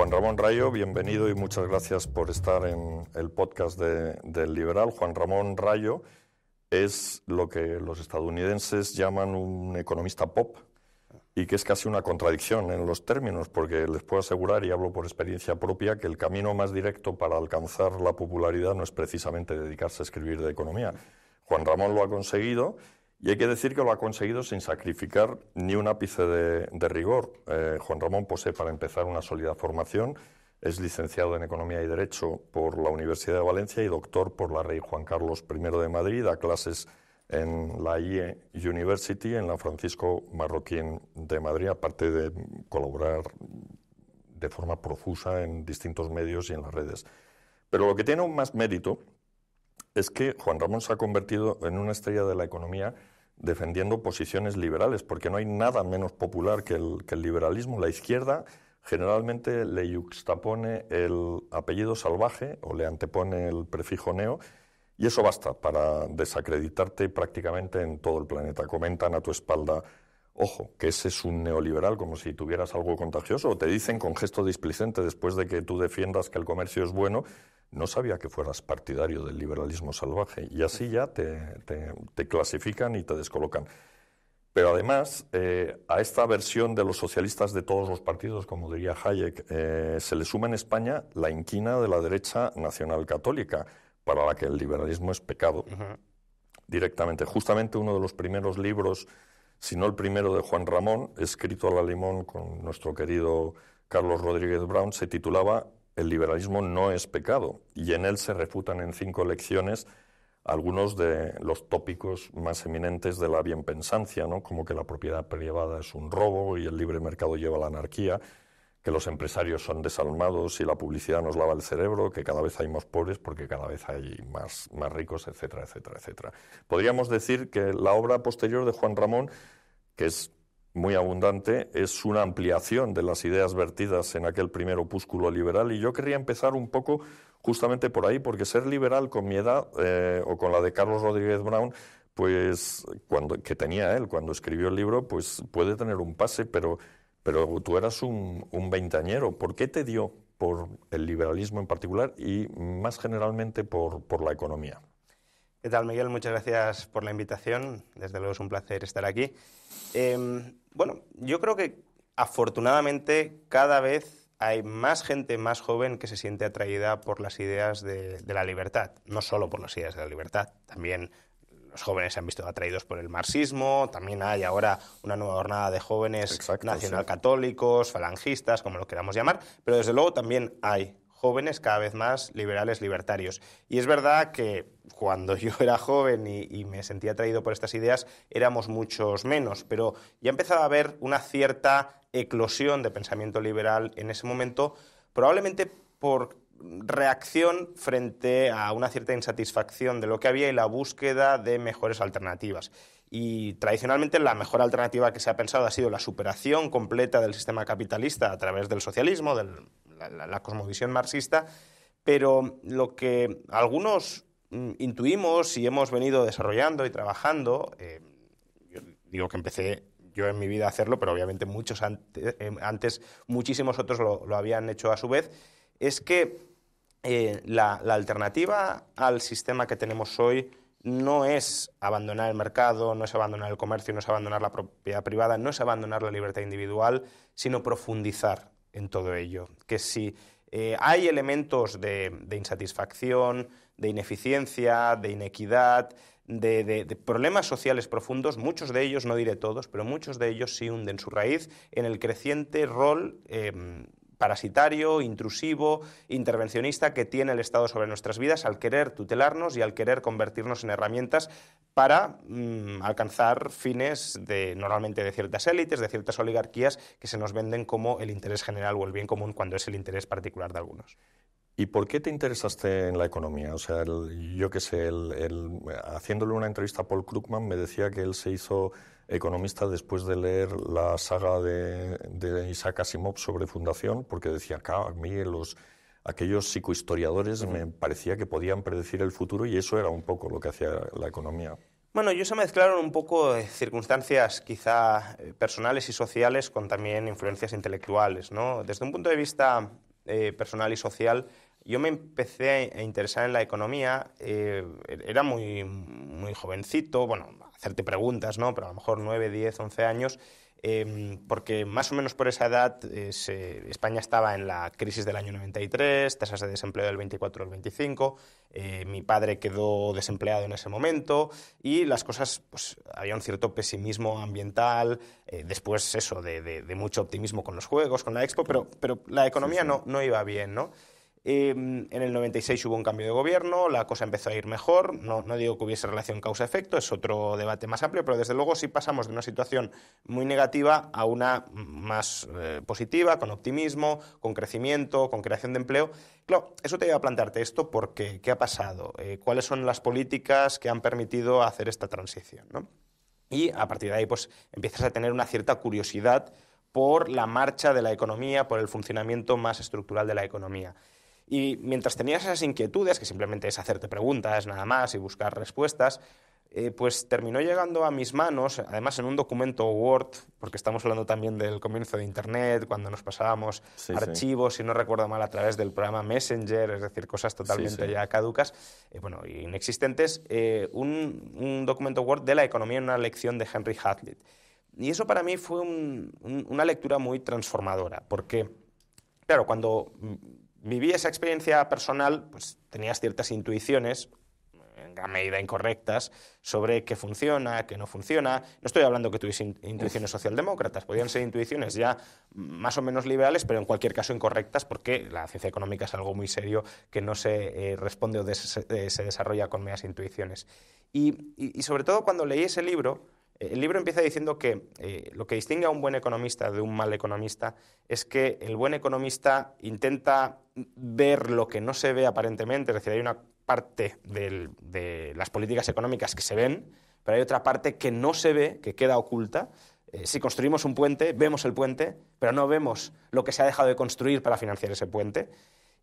Juan Ramón Rayo, bienvenido y muchas gracias por estar en el podcast del Liberal. Juan Ramón Rayo es lo que los estadounidenses llaman un economista pop y que es casi una contradicción en los términos, porque les puedo asegurar, y hablo por experiencia propia, que el camino más directo para alcanzar la popularidad no es precisamente dedicarse a escribir de economía. Juan Ramón lo ha conseguido y hay que decir que lo ha conseguido sin sacrificar ni un ápice de, rigor. Eh, Juan Ramón posee, para empezar, una sólida formación. Es licenciado en Economía y Derecho por la Universidad de Valencia y doctor por la Rey Juan Carlos I de Madrid. Da clases en la IE University, en la Francisco Marroquín de Madrid, aparte de colaborar de forma profusa en distintos medios y en las redes. Pero lo que tiene aún más mérito es que Juan Ramón se ha convertido en una estrella de la economía defendiendo posiciones liberales, porque no hay nada menos popular que el, liberalismo. La izquierda generalmente le yuxtapone el apellido salvaje o le antepone el prefijo neo y eso basta para desacreditarte prácticamente en todo el planeta. Comentan a tu espalda, ojo, que ese es un neoliberal, como si tuvieras algo contagioso, o te dicen con gesto displicente después de que tú defiendas que el comercio es bueno, no sabía que fueras partidario del liberalismo salvaje y así ya te, clasifican y te descolocan. Pero además, eh, a esta versión de los socialistas de todos los partidos, como diría Hayek, eh, se le suma en España la inquina de la derecha nacional católica, para la que el liberalismo es pecado directamente. Justamente uno de los primeros libros, si no el primero de Juan Ramón, escrito a la limón con nuestro querido Carlos Rodríguez Brown, se titulaba el liberalismo no es pecado y en él se refutan en cinco lecciones algunos de los tópicos más eminentes de la bienpensancia, ¿no? como que la propiedad privada es un robo y el libre mercado lleva a la anarquía, que los empresarios son desalmados y la publicidad nos lava el cerebro, que cada vez hay más pobres porque cada vez hay más, más ricos, etcétera, etcétera, etcétera. Podríamos decir que la obra posterior de Juan Ramón, que es muy abundante, es una ampliación de las ideas vertidas en aquel primer opúsculo liberal. Y yo querría empezar un poco justamente por ahí, porque ser liberal con mi edad eh, o con la de Carlos Rodríguez Brown, pues cuando, que tenía él cuando escribió el libro, pues puede tener un pase, pero, pero tú eras un, un veintañero. ¿Por qué te dio por el liberalismo en particular y más generalmente por, por la economía? ¿Qué tal, Miguel? Muchas gracias por la invitación. Desde luego es un placer estar aquí. Em, bueno, yo creo que afortunadamente cada vez hay más gente más joven que se siente atraída por las ideas de, de la libertad. No solo por las ideas de la libertad, también los jóvenes se han visto atraídos por el marxismo, también hay ahora una nueva jornada de jóvenes nacionalcatólicos, falangistas, como lo queramos llamar, pero desde luego también hay jóvenes cada vez más liberales libertarios. Y es verdad que cuando yo era joven y, me sentía atraído por estas ideas, éramos muchos menos, pero ya empezaba a haber una cierta eclosión de pensamiento liberal en ese momento, probablemente por reacción frente a una cierta insatisfacción de lo que había y la búsqueda de mejores alternativas. Y tradicionalmente la mejor alternativa que se ha pensado ha sido la superación completa del sistema capitalista a través del socialismo, del la, cosmovisión marxista, pero lo que algunos mm, intuimos y hemos venido desarrollando y trabajando, eh, yo digo que empecé yo en mi vida a hacerlo, pero obviamente muchos eh, antes, muchísimos otros lo, habían hecho a su vez, es que eh, la, alternativa al sistema que tenemos hoy no es abandonar el mercado, no es abandonar el comercio, no es abandonar la propiedad privada, no es abandonar la libertad individual, sino profundizar en todo ello, que si eh, hay elementos de, insatisfacción, de ineficiencia, de inequidad, de, problemas sociales profundos, muchos de ellos, no diré todos, pero muchos de ellos sí hunden su raíz en el creciente rol em, parasitario, intrusivo, intervencionista que tiene el Estado sobre nuestras vidas al querer tutelarnos y al querer convertirnos en herramientas para mm, alcanzar fines de normalmente de ciertas élites, de ciertas oligarquías que se nos venden como el interés general o el bien común cuando es el interés particular de algunos. ¿Y por qué te interesaste en la economía? O sea, yo qué sé, haciéndole una entrevista a Paul Krugman me decía que él se hizo economista después de leer la saga de, Isaac Asimov sobre fundación, porque decía, acá a mí aquellos psicohistoriadores me parecía que podían predecir el futuro y eso era un poco lo que hacía la economía. Bueno, ellos se mezclaron un poco eh, circunstancias quizá eh, personales y sociales con también influencias intelectuales, ¿no? Desde un punto de vista eh, personal y social, yo me empecé a interesar en la economía, era muy, muy jovencito, bueno, hacerte preguntas, ¿no? Pero a lo mejor 9, 10, 11 años, em, porque más o menos por esa edad eh, España estaba en la crisis del año 93, tasas de desempleo del 24 al 25, eh, mi padre quedó desempleado en ese momento y las cosas, pues había un cierto pesimismo ambiental, eh, después eso de, mucho optimismo con los juegos, con la expo, pero, pero la economía No, no iba bien, ¿no? Em, en el 96 hubo un cambio de gobierno, la cosa empezó a ir mejor, no, digo que hubiese relación causa-efecto, es otro debate más amplio, pero desde luego sí pasamos de una situación muy negativa a una más eh, positiva, con optimismo, con crecimiento, con creación de empleo. Claro, eso te iba a plantearte esto porque, ¿qué ha pasado? Eh, ¿Cuáles son las políticas que han permitido hacer esta transición? ¿no? Y a partir de ahí pues empiezas a tener una cierta curiosidad por la marcha de la economía, por el funcionamiento más estructural de la economía. Y mientras tenías esas inquietudes, que simplemente es hacerte preguntas nada más y buscar respuestas, eh, pues terminó llegando a mis manos, además en un documento Word, porque estamos hablando también del comienzo de Internet, cuando nos pasábamos archivos, si no recuerdo mal, a través del programa Messenger, es decir, cosas totalmente ya caducas, eh, bueno, inexistentes, eh, un, documento Word de la economía en una lección de Henry Hazlitt. Y eso para mí fue una lectura muy transformadora, porque, claro, cuando viví esa experiencia personal, pues tenías ciertas intuiciones, en gran medida incorrectas, sobre qué funciona, qué no funciona. No estoy hablando que tuviese intuiciones socialdemócratas, podían ser intuiciones ya más o menos liberales, pero en cualquier caso incorrectas, porque la ciencia económica es algo muy serio que no se eh, responde o eh, se desarrolla con medias intuiciones. y sobre todo cuando leí ese libro, el libro empieza diciendo que eh, lo que distingue a un buen economista de un mal economista es que el buen economista intenta ver lo que no se ve aparentemente, es decir, hay una parte de las políticas económicas que se ven, pero hay otra parte que no se ve, que queda oculta. Eh, si construimos un puente, vemos el puente, pero no vemos lo que se ha dejado de construir para financiar ese puente.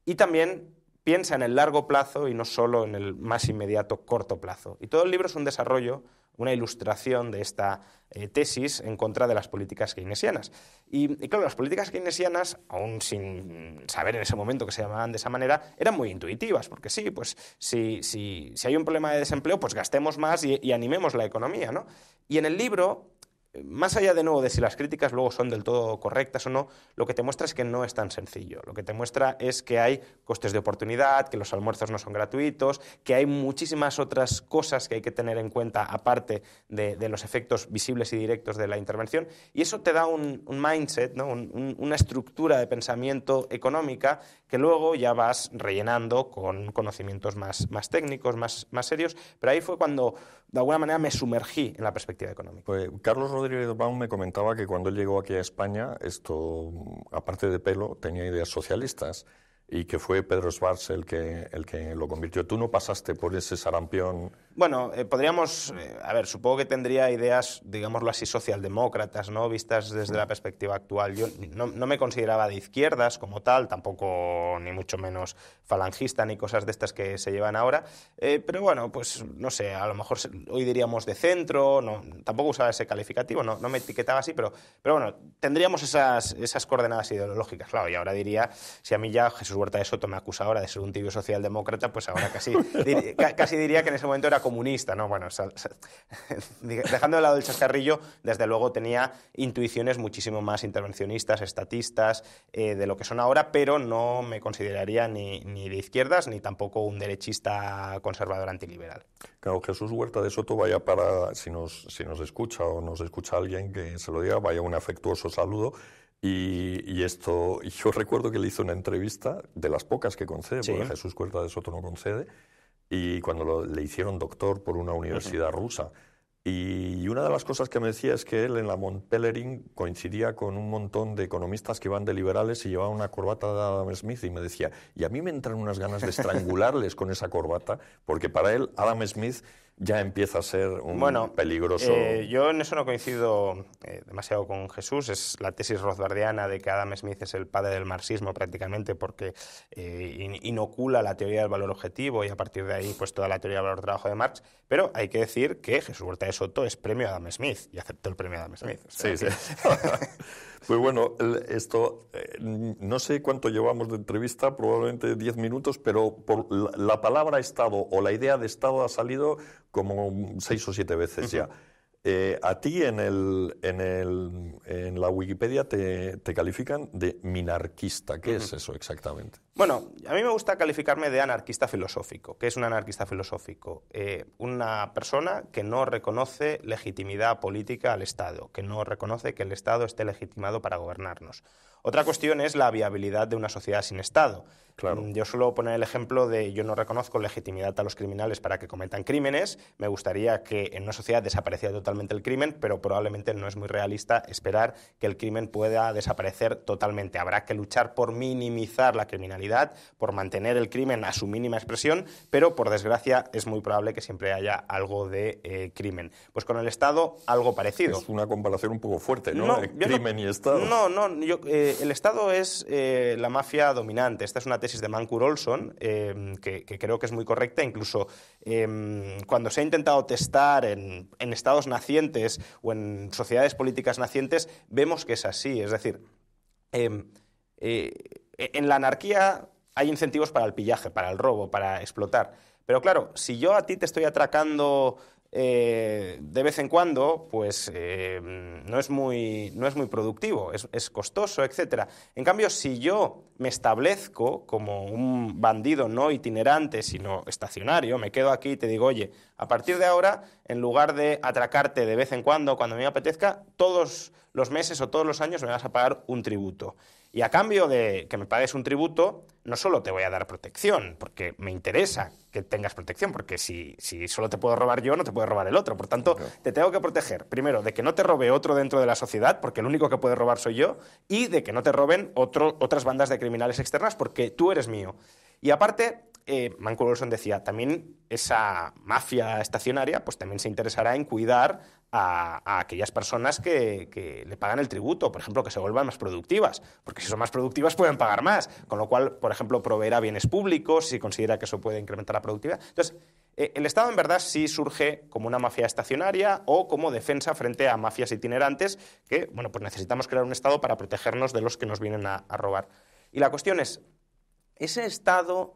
Y también piensa en el largo plazo y no solo en el más inmediato corto plazo. Y todo el libro es un desarrollo una ilustración de esta eh, tesis en contra de las políticas keynesianas. Y, claro, las políticas keynesianas, aún sin saber en ese momento que se llamaban de esa manera, eran muy intuitivas, porque sí, pues si, si, si hay un problema de desempleo, pues gastemos más y, y animemos la economía, ¿no? Y en el libro más allá de nuevo de si las críticas luego son del todo correctas o no, lo que te muestra es que no es tan sencillo. Lo que te muestra es que hay costes de oportunidad, que los almuerzos no son gratuitos, que hay muchísimas otras cosas que hay que tener en cuenta aparte de, los efectos visibles y directos de la intervención. Y eso te da un, mindset, ¿no? una estructura de pensamiento económica que luego ya vas rellenando con conocimientos más, más técnicos, más, más serios. Pero ahí fue cuando de alguna manera me sumergí en la perspectiva económica. Pues, Carlos me comentaba que cuando llegó aquí a España, esto, aparte de pelo, tenía ideas socialistas y que fue Pedro Schwarz el que, el que lo convirtió. Tú no pasaste por ese sarampión bueno, eh, podríamos, eh, a ver, supongo que tendría ideas, digámoslo así, socialdemócratas, ¿no? Vistas desde la perspectiva actual. Yo no, me consideraba de izquierdas como tal, tampoco ni mucho menos falangista ni cosas de estas que se llevan ahora. Eh, pero bueno, pues no sé, a lo mejor hoy diríamos de centro, no, tampoco usaba ese calificativo, no, me etiquetaba así, pero, pero bueno, tendríamos esas, esas coordenadas ideológicas, claro. Y ahora diría, si a mí ya Jesús Huerta de Soto me acusa ahora de ser un tibio socialdemócrata, pues ahora casi, casi diría que en ese momento era comunista, no, bueno, dejando de lado el chascarrillo, desde luego tenía intuiciones muchísimo más intervencionistas, estatistas, eh, de lo que son ahora, pero no me consideraría ni, ni de izquierdas ni tampoco un derechista conservador antiliberal. Claro, Jesús Huerta de Soto vaya para, si nos, si nos escucha o nos escucha alguien que se lo diga, vaya un afectuoso saludo. Y, y, esto, yo recuerdo que le hizo una entrevista, de las pocas que concede, porque Jesús Huerta de Soto no concede, y cuando le hicieron doctor por una universidad rusa. Y una de las cosas que me decía es que él en la Mont Pelerin coincidía con un montón de economistas que iban de liberales y llevaban una corbata de Adam Smith y me decía, y a mí me entran unas ganas de estrangularles con esa corbata, porque para él Adam Smith ya empieza a ser un peligroso. Eh, yo en eso no coincido eh, demasiado con Jesús. Es la tesis rozbardiana de que Adam Smith es el padre del marxismo prácticamente porque eh, inocula la teoría del valor objetivo y a partir de ahí pues toda la teoría del valor trabajo de Marx. Pero hay que decir que Jesús Huerta de Soto es premio Adam Smith y aceptó el premio Adam Smith. sí, sí. Pues bueno, esto, eh, no sé cuánto llevamos de entrevista, probablemente diez minutos, pero por la palabra Estado o la idea de Estado ha salido como seis o siete veces ya. Eh, a ti en, el, en, el, la Wikipedia te, califican de minarquista. ¿Qué es eso exactamente? Bueno, a mí me gusta calificarme de anarquista filosófico. ¿Qué es un anarquista filosófico? Eh, una persona que no reconoce legitimidad política al Estado, que no reconoce que el Estado esté legitimado para gobernarnos. Otra cuestión es la viabilidad de una sociedad sin Estado. Mm, yo suelo poner el ejemplo de yo no reconozco legitimidad a los criminales para que cometan crímenes. Me gustaría que en una sociedad desapareciera totalmente el crimen, pero probablemente no es muy realista esperar que el crimen pueda desaparecer totalmente. Habrá que luchar por minimizar la criminalidad, por mantener el crimen a su mínima expresión, pero por desgracia es muy probable que siempre haya algo de eh, crimen. Pues con el Estado algo parecido. Es una comparación un poco fuerte, ¿no? crimen y Estado. No, no, yo, eh, el Estado es eh, la mafia dominante. Esta es una de Mancur Olson, em, que, creo que es muy correcta. Incluso em, cuando se ha intentado testar en, estados nacientes o en sociedades políticas nacientes, vemos que es así. Es decir, em, eh, en la anarquía hay incentivos para el pillaje, para el robo, para explotar. Pero claro, si yo a ti te estoy atracando eh, de vez en cuando, pues eh, no, es muy, no es muy productivo, es, es, costoso, etc. En cambio, si yo me establezco como un bandido no itinerante, sino estacionario, me quedo aquí y te digo, oye, a partir de ahora, en lugar de atracarte de vez en cuando, cuando me apetezca, todos los meses o todos los años me vas a pagar un tributo. Y a cambio de que me pagues un tributo, no solo te voy a dar protección, porque me interesa que tengas protección, porque si, solo te puedo robar yo, no te puede robar el otro. Por tanto, te tengo que proteger, primero, de que no te robe otro dentro de la sociedad, porque el único que puede robar soy yo, y de que no te roben otras bandas de criminales externas, porque tú eres mío. Y aparte, eh, Manco Wilson decía, también esa mafia estacionaria pues también se interesará en cuidar a, aquellas personas que, le pagan el tributo, por ejemplo, que se vuelvan más productivas, porque si son más productivas pueden pagar más, con lo cual, por ejemplo, proveerá bienes públicos si considera que eso puede incrementar la productividad. Entonces, eh, el Estado en verdad sí surge como una mafia estacionaria o como defensa frente a mafias itinerantes que, bueno, pues necesitamos crear un Estado para protegernos de los que nos vienen a robar. Y la cuestión es, ¿ese Estado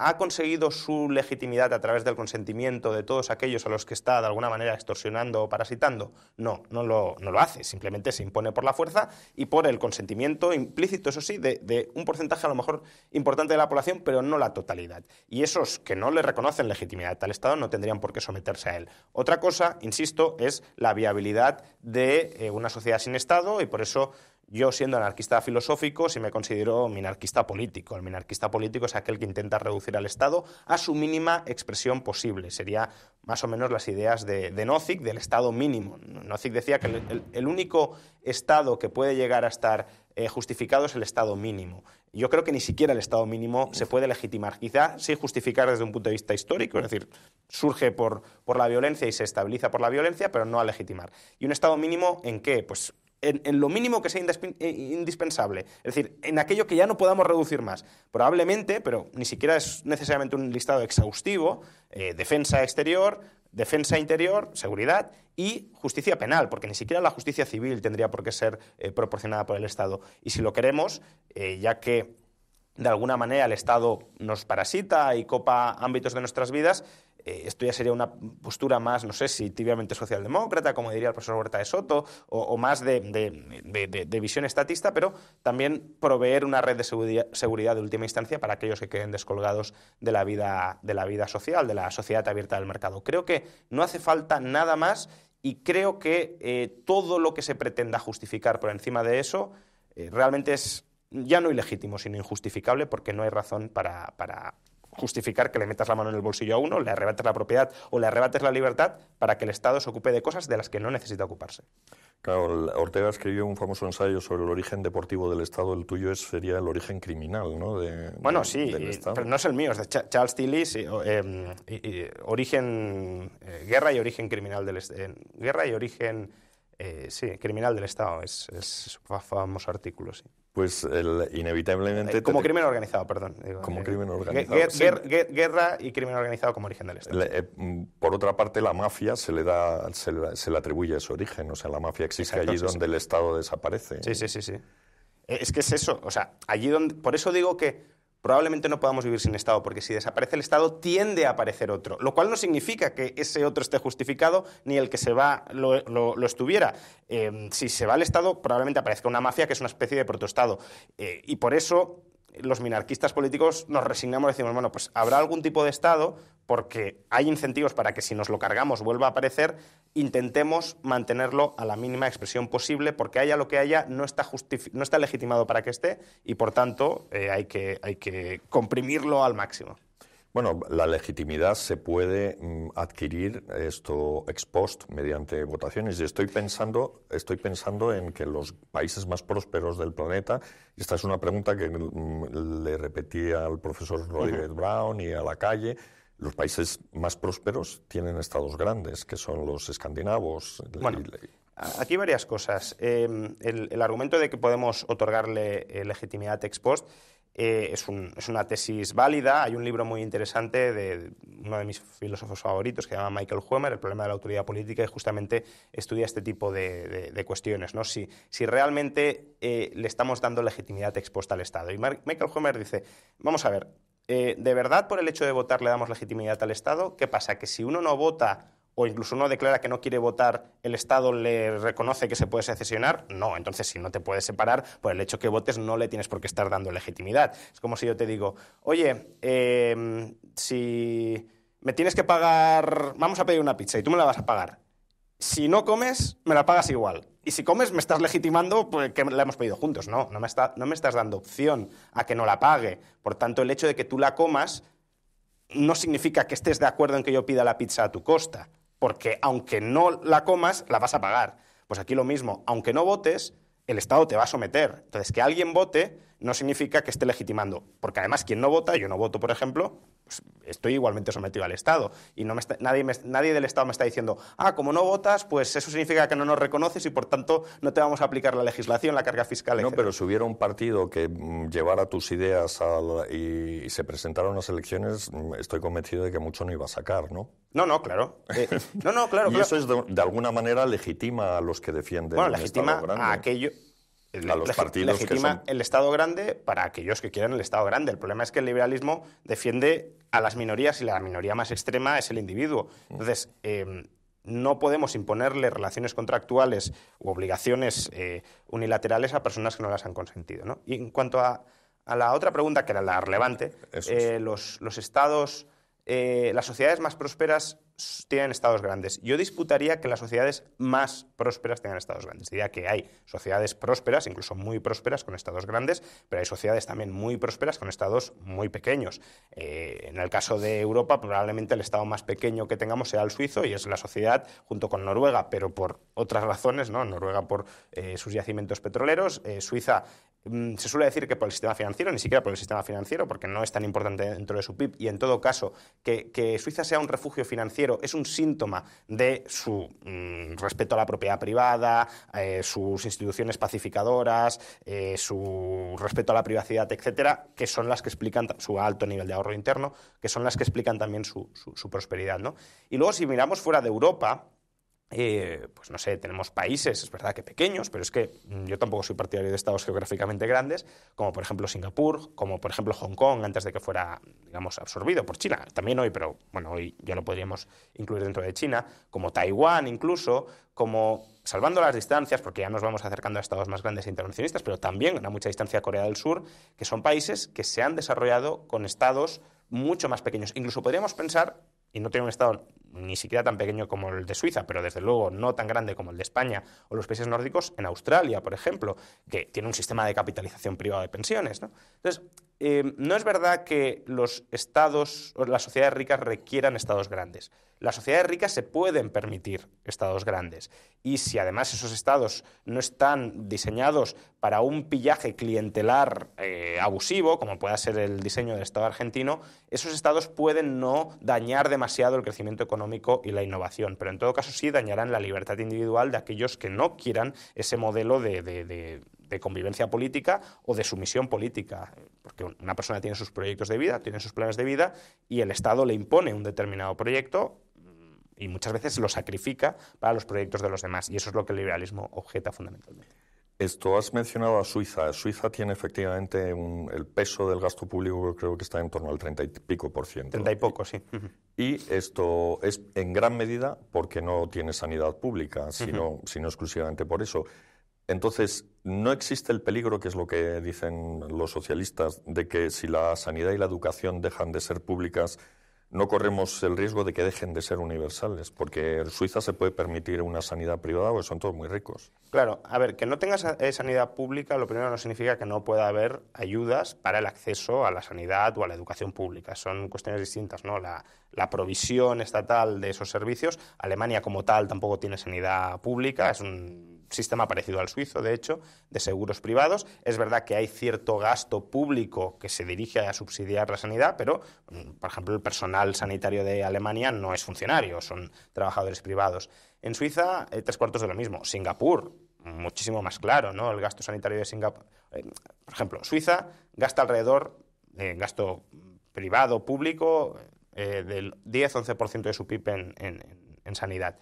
ha conseguido su legitimidad a través del consentimiento de todos aquellos a los que está de alguna manera extorsionando o parasitando? No, no lo, no lo hace, simplemente se impone por la fuerza y por el consentimiento implícito, eso sí, de, un porcentaje a lo mejor importante de la población, pero no la totalidad. Y esos que no le reconocen legitimidad a tal Estado no tendrían por qué someterse a él. Otra cosa, insisto, es la viabilidad de eh, una sociedad sin Estado y por eso yo, siendo anarquista filosófico, sí me considero minarquista político. El minarquista político es aquel que intenta reducir al Estado a su mínima expresión posible. Sería más o menos las ideas de, Nozick del Estado mínimo. Nozick decía que el, único Estado que puede llegar a estar eh, justificado es el Estado mínimo. Yo creo que ni siquiera el Estado mínimo se puede legitimar. Quizá sí justificar desde un punto de vista histórico, es decir, surge por, por la violencia y se estabiliza por la violencia, pero no a legitimar. ¿Y un Estado mínimo en qué? Pues en, lo mínimo que sea eh, indispensable, es decir, en aquello que ya no podamos reducir más. Probablemente, pero ni siquiera es necesariamente un listado exhaustivo, eh, defensa exterior, defensa interior, seguridad y justicia penal, porque ni siquiera la justicia civil tendría por qué ser eh, proporcionada por el Estado. Y si lo queremos, ya que de alguna manera el Estado nos parasita y copa ámbitos de nuestras vidas, eh, esto ya sería una postura más, no sé si tibiamente socialdemócrata, como diría el profesor Huerta de Soto, o, más de, visión estatista, pero también proveer una red de seguridad, de última instancia para aquellos que queden descolgados de la, vida, de la vida social, de la sociedad abierta del mercado. Creo que no hace falta nada más y creo que eh, todo lo que se pretenda justificar por encima de eso eh, realmente es ya no ilegítimo, sino injustificable, porque no hay razón para, justificar que le metas la mano en el bolsillo a uno, le arrebates la propiedad o le arrebates la libertad para que el Estado se ocupe de cosas de las que no necesita ocuparse. Claro, Ortega escribió un famoso ensayo sobre el origen deportivo del Estado. El tuyo es, sería el origen criminal, ¿no? De, bueno, sí, pero no es el mío, es de Charles Tilly, em, origen eh, guerra y origen criminal del guerra y origen eh, sí criminal del Estado es, es famoso artículo, sí pues el, inevitablemente... Eh, como crimen organizado, perdón. como eh, crimen organizado. Guerra, y crimen organizado como origen del Estado. Eh, por otra parte, la mafia se le, da, se le, atribuye su origen. O sea, la mafia existe allí donde el Estado desaparece. Sí, sí, sí, sí. Es que es eso. O sea, allí donde... Por eso digo que probablemente no podamos vivir sin Estado, porque si desaparece el Estado tiende a aparecer otro, lo cual no significa que ese otro esté justificado ni el que se va lo, estuviera. Eh, si se va el Estado, probablemente aparezca una mafia que es una especie de protoestado. Eh, y por eso los minarquistas políticos nos resignamos y decimos, bueno, pues habrá algún tipo de Estado porque hay incentivos para que si nos lo cargamos vuelva a aparecer, intentemos mantenerlo a la mínima expresión posible porque haya lo que haya, no está, no está legitimado para que esté y por tanto eh, hay que comprimirlo al máximo. Bueno, la legitimidad se puede mm, adquirir esto ex post mediante votaciones. Y estoy pensando, estoy pensando en que los países más prósperos del planeta, y esta es una pregunta que mm, le repetí al profesor Rodríguez Brown y a la calle, los países más prósperos tienen estados grandes, que son los escandinavos. Aquí aquí varias cosas. Em, el, argumento de que podemos otorgarle eh, legitimidad ex post eh, es, una tesis válida. Hay un libro muy interesante de uno de mis filósofos favoritos que se llama Michael Homer, El problema de la autoridad política, y justamente estudia este tipo de, cuestiones. ¿no? Si, si realmente eh, le estamos dando legitimidad expuesta al Estado. Y Michael Homer dice, vamos a ver, eh, ¿de verdad por el hecho de votar le damos legitimidad al Estado? ¿Qué pasa? Que si uno no vota o incluso uno declara que no quiere votar, el Estado le reconoce que se puede secesionar, no. Entonces, si no te puedes separar, por el hecho que votes no le tienes por qué estar dando legitimidad. Es como si yo te digo, oye, em, si me tienes que pagar, vamos a pedir una pizza y tú me la vas a pagar. Si no comes, me la pagas igual. Y si comes, me estás legitimando porque pues, la hemos pedido juntos. No, me, no me estás dando opción a que no la pague. Por tanto, el hecho de que tú la comas no significa que estés de acuerdo en que yo pida la pizza a tu costa porque aunque no la comas, la vas a pagar. Pues aquí lo mismo, aunque no votes, el Estado te va a someter. Entonces, que alguien vote no significa que esté legitimando, porque además quien no vota, yo no voto, por ejemplo, estoy igualmente sometido al Estado. Y no nadie, me, nadie del Estado me está diciendo, ah, como no votas, pues eso significa que no nos reconoces y por tanto no te vamos a aplicar la legislación, la carga fiscal. No, pero si hubiera un partido que mm, llevara tus ideas y, se presentara a unas elecciones, mm, estoy convencido de que mucho no iba a sacar, ¿no? No, no, claro. Eh, no, no, claro. y eso es de, alguna manera legitima a los que defienden. Bueno, legitima a aquello a los partidos el Estado grande para aquellos que quieran el Estado grande. El problema es que el liberalismo defiende a las minorías y la minoría más extrema es el individuo. Entonces, em, no podemos imponerle relaciones contractuales u obligaciones eh, unilaterales a personas que no las han consentido. Y en cuanto a, la otra pregunta, que era la relevante, eh, los, los estados, eh, las sociedades más prósperas tienen estados grandes. Yo disputaría que las sociedades más prósperas tengan estados grandes. Diría que hay sociedades prósperas, incluso muy prósperas, con estados grandes, pero hay sociedades también muy prósperas con estados muy pequeños. Eh, en el caso de Europa, probablemente el estado más pequeño que tengamos sea el suizo y es la sociedad junto con Noruega, pero por otras razones, ¿no? Noruega por eh, sus yacimientos petroleros, eh, Suiza mm, se suele decir que por el sistema financiero, ni siquiera por el sistema financiero, porque no es tan importante dentro de su PIB, y en todo caso, que Suiza sea un refugio financiero pero es un síntoma de su mm, respeto a la propiedad privada, eh, sus instituciones pacificadoras, eh, su respeto a la privacidad, etcétera, que son las que explican su alto nivel de ahorro interno, que son las que explican también su, prosperidad. Y luego, si miramos fuera de Europa, eh, pues no sé, tenemos países, es verdad que pequeños, pero es que mm, yo tampoco soy partidario de estados geográficamente grandes, como por ejemplo Singapur, como por ejemplo Hong Kong, antes de que fuera, digamos, absorbido por China, también hoy, pero bueno, hoy ya lo podríamos incluir dentro de China, como Taiwán incluso, como salvando las distancias, porque ya nos vamos acercando a estados más grandes e internacionalistas, pero también a mucha distancia Corea del Sur, que son países que se han desarrollado con estados mucho más pequeños. Incluso podríamos pensar y no tiene un Estado ni siquiera tan pequeño como el de Suiza, pero desde luego no tan grande como el de España o los países nórdicos, en Australia, por ejemplo, que tiene un sistema de capitalización privada de pensiones. ¿no? Entonces, eh, no es verdad que los estados o las sociedades ricas requieran estados grandes. Las sociedades ricas se pueden permitir estados grandes. Y si además esos estados no están diseñados para un pillaje clientelar eh, abusivo, como pueda ser el diseño del Estado argentino, esos estados pueden no dañar demasiado el crecimiento económico y la innovación. Pero en todo caso sí dañarán la libertad individual de aquellos que no quieran ese modelo de de convivencia política o de sumisión política, porque una persona tiene sus proyectos de vida, tiene sus planes de vida y el Estado le impone un determinado proyecto y muchas veces lo sacrifica para los proyectos de los demás y eso es lo que el liberalismo objeta fundamentalmente. Esto has mencionado a Suiza. Suiza tiene efectivamente el peso del gasto público, creo que está en torno al treinta y pico por ciento. 30 y poco, sí. Y esto es en gran medida porque no tiene sanidad pública, sino, sino exclusivamente por eso. Entonces, no existe el peligro, que es lo que dicen los socialistas, de que si la sanidad y la educación dejan de ser públicas, no corremos el riesgo de que dejen de ser universales, porque en Suiza se puede permitir una sanidad privada porque son todos muy ricos. Claro, a ver, que no tengas eh, sanidad pública, lo primero no significa que no pueda haber ayudas para el acceso a la sanidad o a la educación pública. Son cuestiones distintas, ¿no? La, la provisión estatal de esos servicios, Alemania como tal tampoco tiene sanidad pública, es un sistema parecido al suizo, de hecho, de seguros privados. Es verdad que hay cierto gasto público que se dirige a subsidiar la sanidad, pero, mm, por ejemplo, el personal sanitario de Alemania no es funcionario, son trabajadores privados. En Suiza, eh, tres cuartos de lo mismo. Singapur, muchísimo más claro, ¿no? El gasto sanitario de Singapur. Eh, por ejemplo, Suiza gasta alrededor, gasto privado, público, eh, del 10-11% de su PIB en, en sanidad.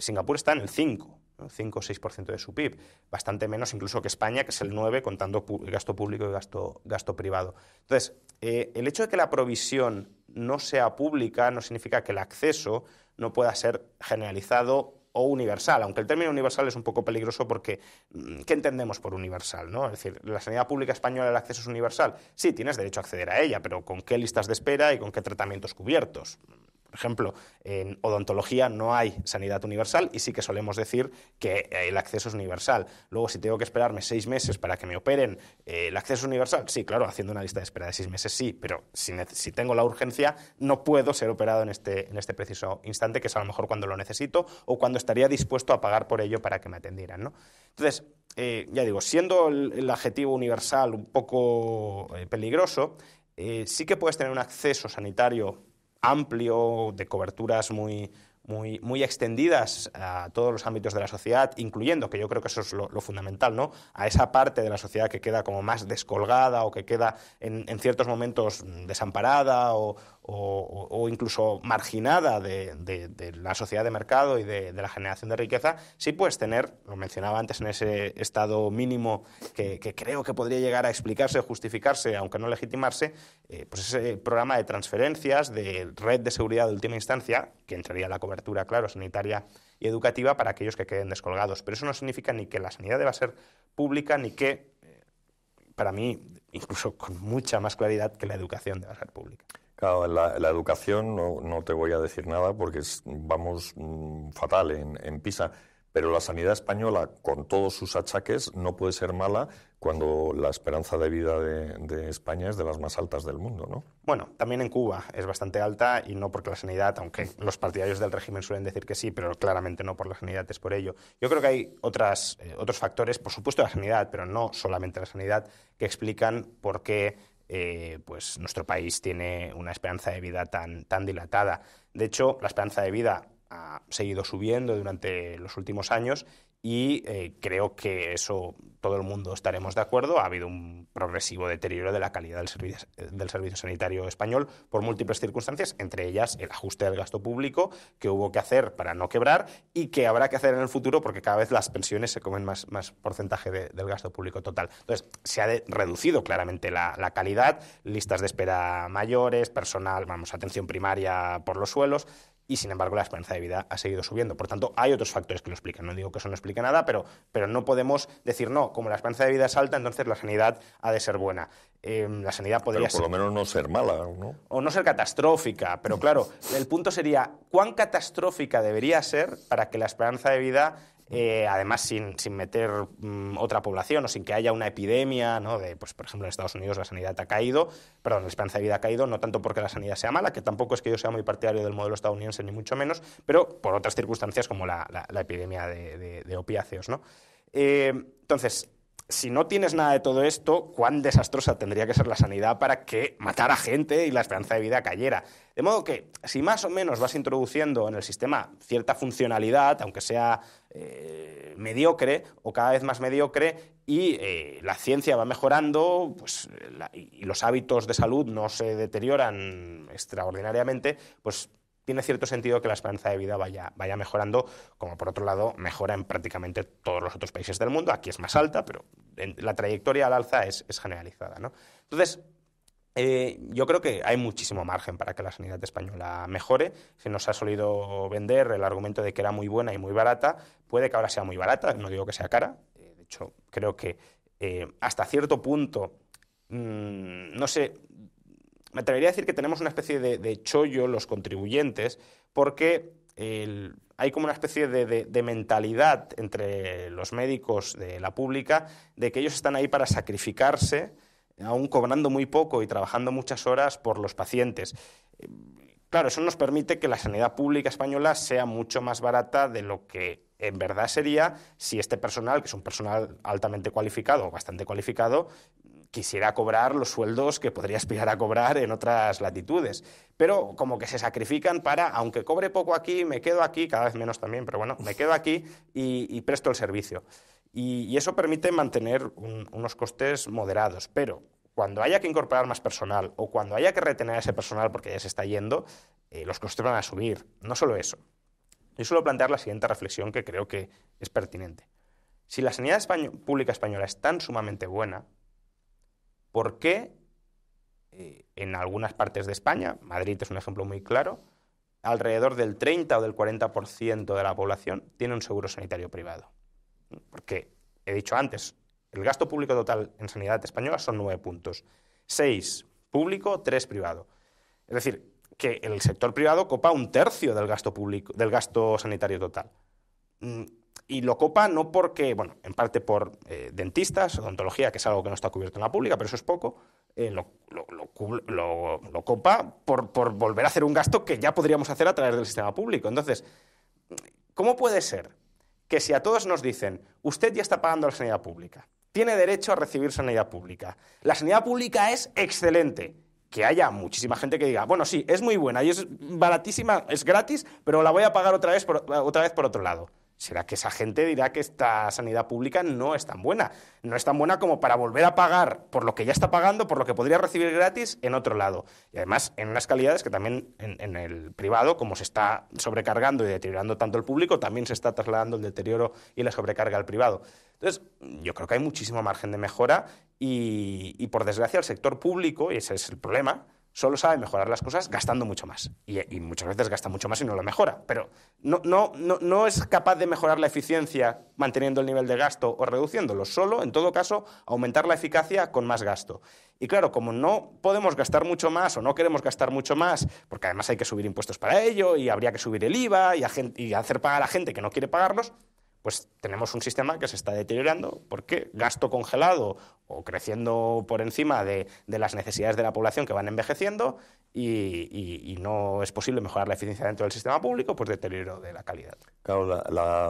Singapur está en el 5%. 5 o 6% de su PIB, bastante menos incluso que España, que es el 9, contando gasto público y gasto, gasto privado. Entonces, eh, el hecho de que la provisión no sea pública no significa que el acceso no pueda ser generalizado o universal, aunque el término universal es un poco peligroso porque mm, ¿qué entendemos por universal? ¿no? Es decir, la sanidad pública española el acceso es universal. Sí, tienes derecho a acceder a ella, pero ¿con qué listas de espera y con qué tratamientos cubiertos? Por ejemplo, en odontología no hay sanidad universal y sí que solemos decir que eh, el acceso es universal. Luego, si tengo que esperarme seis meses para que me operen, eh, ¿el acceso universal? Sí, claro, haciendo una lista de espera de seis meses sí, pero si, tengo la urgencia no puedo ser operado en este, en este preciso instante, que es a lo mejor cuando lo necesito o cuando estaría dispuesto a pagar por ello para que me atendieran. Entonces, eh, ya digo, siendo el, adjetivo universal un poco peligroso, sí que puedes tener un acceso sanitario amplio, de coberturas muy, muy, muy, extendidas a todos los ámbitos de la sociedad, incluyendo, que yo creo que eso es lo, fundamental, ¿no? a esa parte de la sociedad que queda como más descolgada o que queda en, en ciertos momentos desamparada o, o, incluso marginada de, la sociedad de mercado y de, la generación de riqueza, sí puedes tener, lo mencionaba antes, en ese estado mínimo que, creo que podría llegar a explicarse justificarse, aunque no legitimarse, eh, pues ese programa de transferencias, de red de seguridad de última instancia, que entraría la cobertura, claro, sanitaria y educativa para aquellos que queden descolgados. Pero eso no significa ni que la sanidad deba ser pública, ni que, eh, para mí, incluso con mucha más claridad, que la educación deba ser pública. Claro, la, la educación no, te voy a decir nada porque vamos mm, fatal en, PISA pero la sanidad española, con todos sus achaques, no puede ser mala cuando la esperanza de vida de, España es de las más altas del mundo, ¿no? Bueno, también en Cuba es bastante alta y no porque la sanidad, aunque los partidarios del régimen suelen decir que sí, pero claramente no por la sanidad es por ello. Yo creo que hay otras, eh, otros factores, por supuesto la sanidad, pero no solamente la sanidad, que explican por qué eh, pues nuestro país tiene una esperanza de vida tan, tan dilatada. De hecho, la esperanza de vida ha seguido subiendo durante los últimos años y eh, creo que eso todo el mundo estaremos de acuerdo. Ha habido un progresivo deterioro de la calidad del, del, servicio sanitario español por múltiples circunstancias, entre ellas el ajuste del gasto público que hubo que hacer para no quebrar y que habrá que hacer en el futuro porque cada vez las pensiones se comen más, más porcentaje del gasto público total. Entonces, se ha reducido claramente la, la, calidad, listas de espera mayores, personal, vamos, atención primaria por los suelos y sin embargo la esperanza de vida ha seguido subiendo. Por tanto, hay otros factores que lo explican. No digo que eso no explique nada, pero, pero no podemos decir, no, como la esperanza de vida es alta, entonces la sanidad ha de ser buena. Em, la sanidad podría por lo menos no ser mala, ¿no? O no ser catastrófica, pero claro, el punto sería, ¿cuán catastrófica debería ser para que la esperanza de vida eh, además sin, meter mm, otra población o sin que haya una epidemia, ¿no? De, pues, por ejemplo, en Estados Unidos la sanidad ha caído, perdón, la esperanza de vida ha caído, no tanto porque la sanidad sea mala, que tampoco es que yo sea muy partidario del modelo estadounidense, ni mucho menos, pero por otras circunstancias como la, epidemia de, opiáceos, ¿no? Eh, entonces, si no tienes nada de todo esto, cuán desastrosa tendría que ser la sanidad para que matara gente y la esperanza de vida cayera. De modo que, si más o menos vas introduciendo en el sistema cierta funcionalidad, aunque sea eh, mediocre o cada vez más mediocre, y eh, la ciencia va mejorando pues, y los hábitos de salud no se deterioran extraordinariamente, pues tiene cierto sentido que la esperanza de vida vaya, vaya mejorando, como por otro lado mejora en prácticamente todos los otros países del mundo. Aquí es más alta, pero la trayectoria al alza es, generalizada. Entonces, eh, yo creo que hay muchísimo margen para que la sanidad española mejore. Se nos ha solido vender el argumento de que era muy buena y muy barata. Puede que ahora sea muy barata, no digo que sea cara. Eh, de hecho, creo que eh, hasta cierto punto, mm, no sé, me atrevería a decir que tenemos una especie de, chollo los contribuyentes, porque hay como una especie de, mentalidad entre los médicos de la pública de que ellos están ahí para sacrificarse, aún cobrando muy poco y trabajando muchas horas por los pacientes. Claro, eso nos permite que la sanidad pública española sea mucho más barata de lo que en verdad sería si este personal, que es un personal altamente cualificado, o bastante cualificado, quisiera cobrar los sueldos que podría aspirar a cobrar en otras latitudes. Pero como que se sacrifican para, aunque cobre poco aquí, me quedo aquí, cada vez menos también, pero bueno, me quedo aquí y, presto el servicio. Y, eso permite mantener unos costes moderados. Pero cuando haya que incorporar más personal o cuando haya que retener a ese personal porque ya se está yendo, eh, los costes van a subir. No solo eso. Yo suelo plantear la siguiente reflexión que creo que es pertinente. Si la sanidad pública española es tan sumamente buena, porque eh, en algunas partes de España, Madrid es un ejemplo muy claro, alrededor del 30 o del 40% de la población tiene un seguro sanitario privado. Porque, he dicho antes, el gasto público total en sanidad española son nueve puntos. Seis público, tres privado. Es decir, que el sector privado copa un tercio del gasto, público, del gasto sanitario total. Mm, y lo copa no porque, bueno, en parte por dentistas eh, dentistas, odontología, que es algo que no está cubierto en la pública, pero eso es poco, eh, lo, copa por, volver a hacer un gasto que ya podríamos hacer a través del sistema público. Entonces, ¿cómo puede ser que si a todos nos dicen, usted ya está pagando la sanidad pública, tiene derecho a recibir sanidad pública, la sanidad pública es excelente? que haya muchísima gente que diga, bueno, sí, es muy buena y es baratísima, es gratis, pero la voy a pagar otra vez otra vez por otro lado. Será que esa gente dirá que esta sanidad pública no es tan buena. No es tan buena como para volver a pagar por lo que ya está pagando, por lo que podría recibir gratis en otro lado. Y además en unas calidades que también en, el privado, como se está sobrecargando y deteriorando tanto el público, también se está trasladando el deterioro y la sobrecarga al privado. Entonces, yo creo que hay muchísimo margen de mejora y, y por desgracia el sector público, y ese es el problema, solo sabe mejorar las cosas gastando mucho más. Y, muchas veces gasta mucho más y no lo mejora. Pero no, no, no, es capaz de mejorar la eficiencia manteniendo el nivel de gasto o reduciéndolo. Solo, en todo caso, aumentar la eficacia con más gasto. Y claro, como no podemos gastar mucho más o no queremos gastar mucho más, porque además hay que subir impuestos para ello y habría que subir el IVA y, y hacer pagar a la gente que no quiere pagarlos, pues tenemos un sistema que se está deteriorando porque gasto congelado o creciendo por encima de, las necesidades de la población que van envejeciendo y, no es posible mejorar la eficiencia dentro del sistema público, pues deterioro de la calidad. Claro,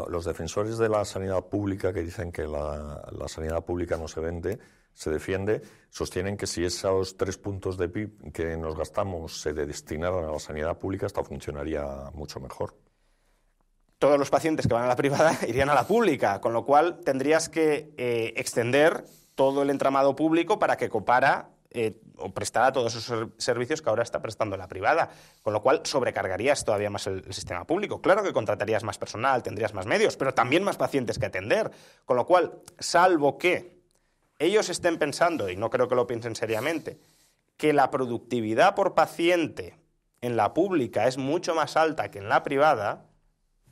los defensores de la sanidad pública que dicen que la, sanidad pública no se vende, se defiende, sostienen que si esos tres puntos de PIB que nos gastamos se destinaran a la sanidad pública, esto funcionaría mucho mejor todos los pacientes que van a la privada irían a la pública, con lo cual tendrías que eh, extender todo el entramado público para que copara eh, o prestara todos esos servicios que ahora está prestando la privada, con lo cual sobrecargarías todavía más el, sistema público. Claro que contratarías más personal, tendrías más medios, pero también más pacientes que atender, con lo cual, salvo que ellos estén pensando, y no creo que lo piensen seriamente, que la productividad por paciente en la pública es mucho más alta que en la privada,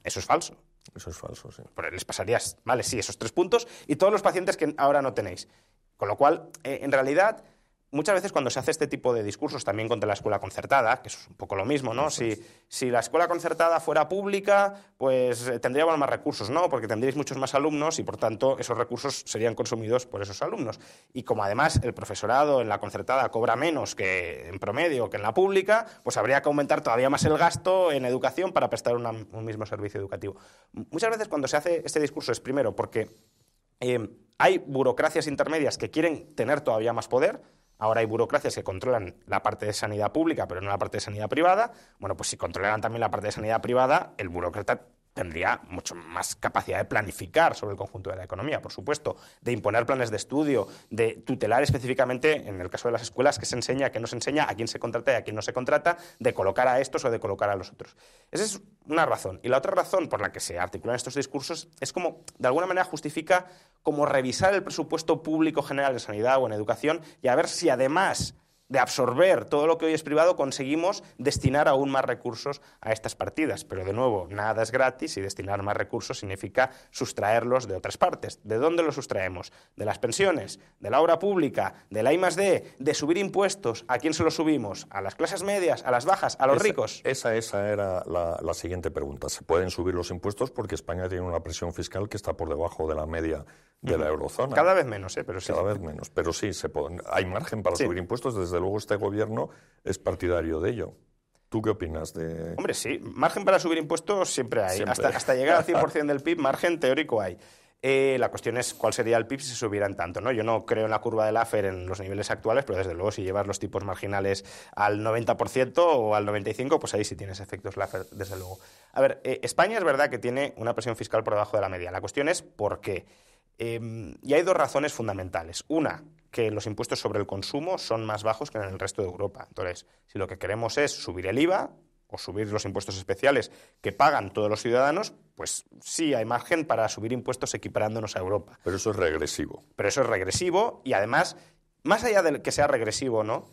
eso es falso. Eso es falso, sí. les pasarías, vale, sí, esos tres puntos y todos los pacientes que ahora no tenéis. Con lo cual, eh, en realidad, muchas veces cuando se hace este tipo de discursos también contra la escuela concertada, que es un poco lo mismo, ¿no? Si, la escuela concertada fuera pública, pues eh, tendríamos más recursos, ¿no? Porque tendríais muchos más alumnos y por tanto esos recursos serían consumidos por esos alumnos. Y como además el profesorado en la concertada cobra menos que en promedio que en la pública, pues habría que aumentar todavía más el gasto en educación para prestar un mismo servicio educativo. Muchas veces cuando se hace este discurso es primero porque eh, hay burocracias intermedias que quieren tener todavía más poder, Ahora hay burocracias que controlan la parte de sanidad pública, pero no la parte de sanidad privada. Bueno, pues si controlaran también la parte de sanidad privada, el burócrata tendría mucho más capacidad de planificar sobre el conjunto de la economía, por supuesto, de imponer planes de estudio, de tutelar específicamente, en el caso de las escuelas, qué se enseña, qué no se enseña, a quién se contrata y a quién no se contrata, de colocar a estos o de colocar a los otros. Esa es una razón. Y la otra razón por la que se articulan estos discursos es como, de alguna manera, justifica como revisar el presupuesto público general de sanidad o en educación y a ver si además de absorber todo lo que hoy es privado, conseguimos destinar aún más recursos a estas partidas. Pero de nuevo, nada es gratis y destinar más recursos significa sustraerlos de otras partes. ¿De dónde los sustraemos? De las pensiones, de la obra pública, de la I +D, de subir impuestos. ¿A quién se los subimos? ¿A las clases medias? ¿A las bajas? ¿A los ricos? Esa, esa era la, siguiente pregunta. ¿Se pueden subir los impuestos? Porque España tiene una presión fiscal que está por debajo de la media de la eurozona. Cada vez menos, ¿eh? Pero sí. Cada vez menos. Pero sí, se hay margen para subir impuestos desde desde luego este gobierno es partidario de ello. ¿Tú qué opinas de...? Hombre, sí, margen para subir impuestos siempre hay. Hasta, llegar al 100% del PIB, margen teórico hay. Eh, la cuestión es cuál sería el PIB si subieran tanto. ¿no? Yo no creo en la curva del AFER e en los niveles actuales, pero desde luego si llevas los tipos marginales al 90% o al 95%, pues ahí sí tienes efectos LAFER, e, desde luego. A ver, eh, España es verdad que tiene una presión fiscal por debajo de la media. La cuestión es por qué. Em, y hay dos razones fundamentales. Una, que los impuestos sobre el consumo son más bajos que en el resto de Europa. Entonces, si lo que queremos es subir el IVA o subir los impuestos especiales que pagan todos los ciudadanos, pues sí hay margen para subir impuestos equiparándonos a Europa. Pero eso es regresivo. Pero eso es regresivo y además, más allá de que sea regresivo o no,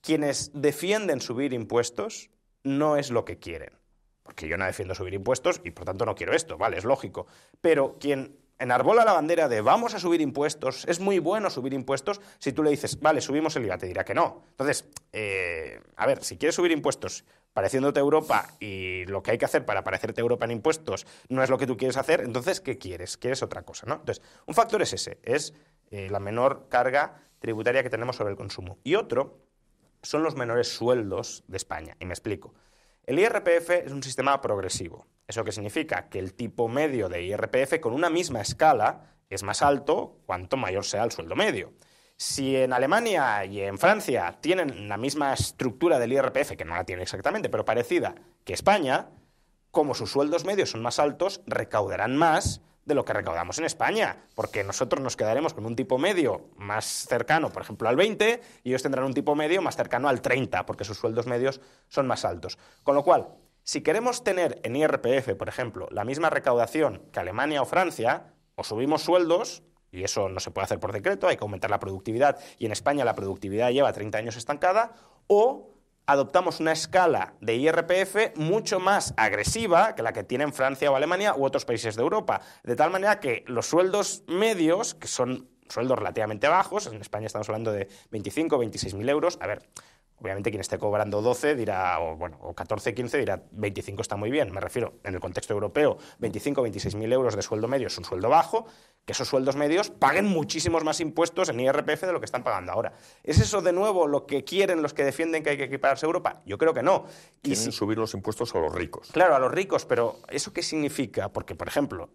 quienes defienden subir impuestos no es lo que quieren. Porque yo no defiendo subir impuestos y por tanto no quiero esto, vale, es lógico. Pero quien enarbola la bandera de vamos a subir impuestos, es muy bueno subir impuestos, si tú le dices, vale, subimos el IVA, te dirá que no. Entonces, eh, a ver, si quieres subir impuestos pareciéndote Europa y lo que hay que hacer para parecerte Europa en impuestos no es lo que tú quieres hacer, entonces, ¿qué quieres? Quieres otra cosa, ¿no? Entonces, un factor es ese, es eh, la menor carga tributaria que tenemos sobre el consumo. Y otro son los menores sueldos de España, y me explico. El IRPF es un sistema progresivo. ¿Eso que significa? Que el tipo medio de IRPF con una misma escala es más alto cuanto mayor sea el sueldo medio. Si en Alemania y en Francia tienen la misma estructura del IRPF, que no la tienen exactamente, pero parecida que España, como sus sueldos medios son más altos, recaudarán más de lo que recaudamos en España, porque nosotros nos quedaremos con un tipo medio más cercano, por ejemplo, al 20, y ellos tendrán un tipo medio más cercano al 30, porque sus sueldos medios son más altos. Con lo cual, si queremos tener en IRPF, por ejemplo, la misma recaudación que Alemania o Francia, o subimos sueldos, y eso no se puede hacer por decreto, hay que aumentar la productividad, y en España la productividad lleva 30 años estancada, o adoptamos una escala de IRPF mucho más agresiva que la que tienen Francia o Alemania u otros países de Europa, de tal manera que los sueldos medios, que son sueldos relativamente bajos, en España estamos hablando de 25 o 26 mil euros, a ver, obviamente quien esté cobrando 12 dirá, o bueno, o 14, 15 dirá, 25 está muy bien. Me refiero, en el contexto europeo, 25, 26 mil euros de sueldo medio es un sueldo bajo, que esos sueldos medios paguen muchísimos más impuestos en IRPF de lo que están pagando ahora. ¿Es eso de nuevo lo que quieren los que defienden que hay que equipararse a Europa? Yo creo que no. Quieren subir los impuestos a los ricos. Claro, a los ricos, pero ¿eso qué significa? Porque, por ejemplo,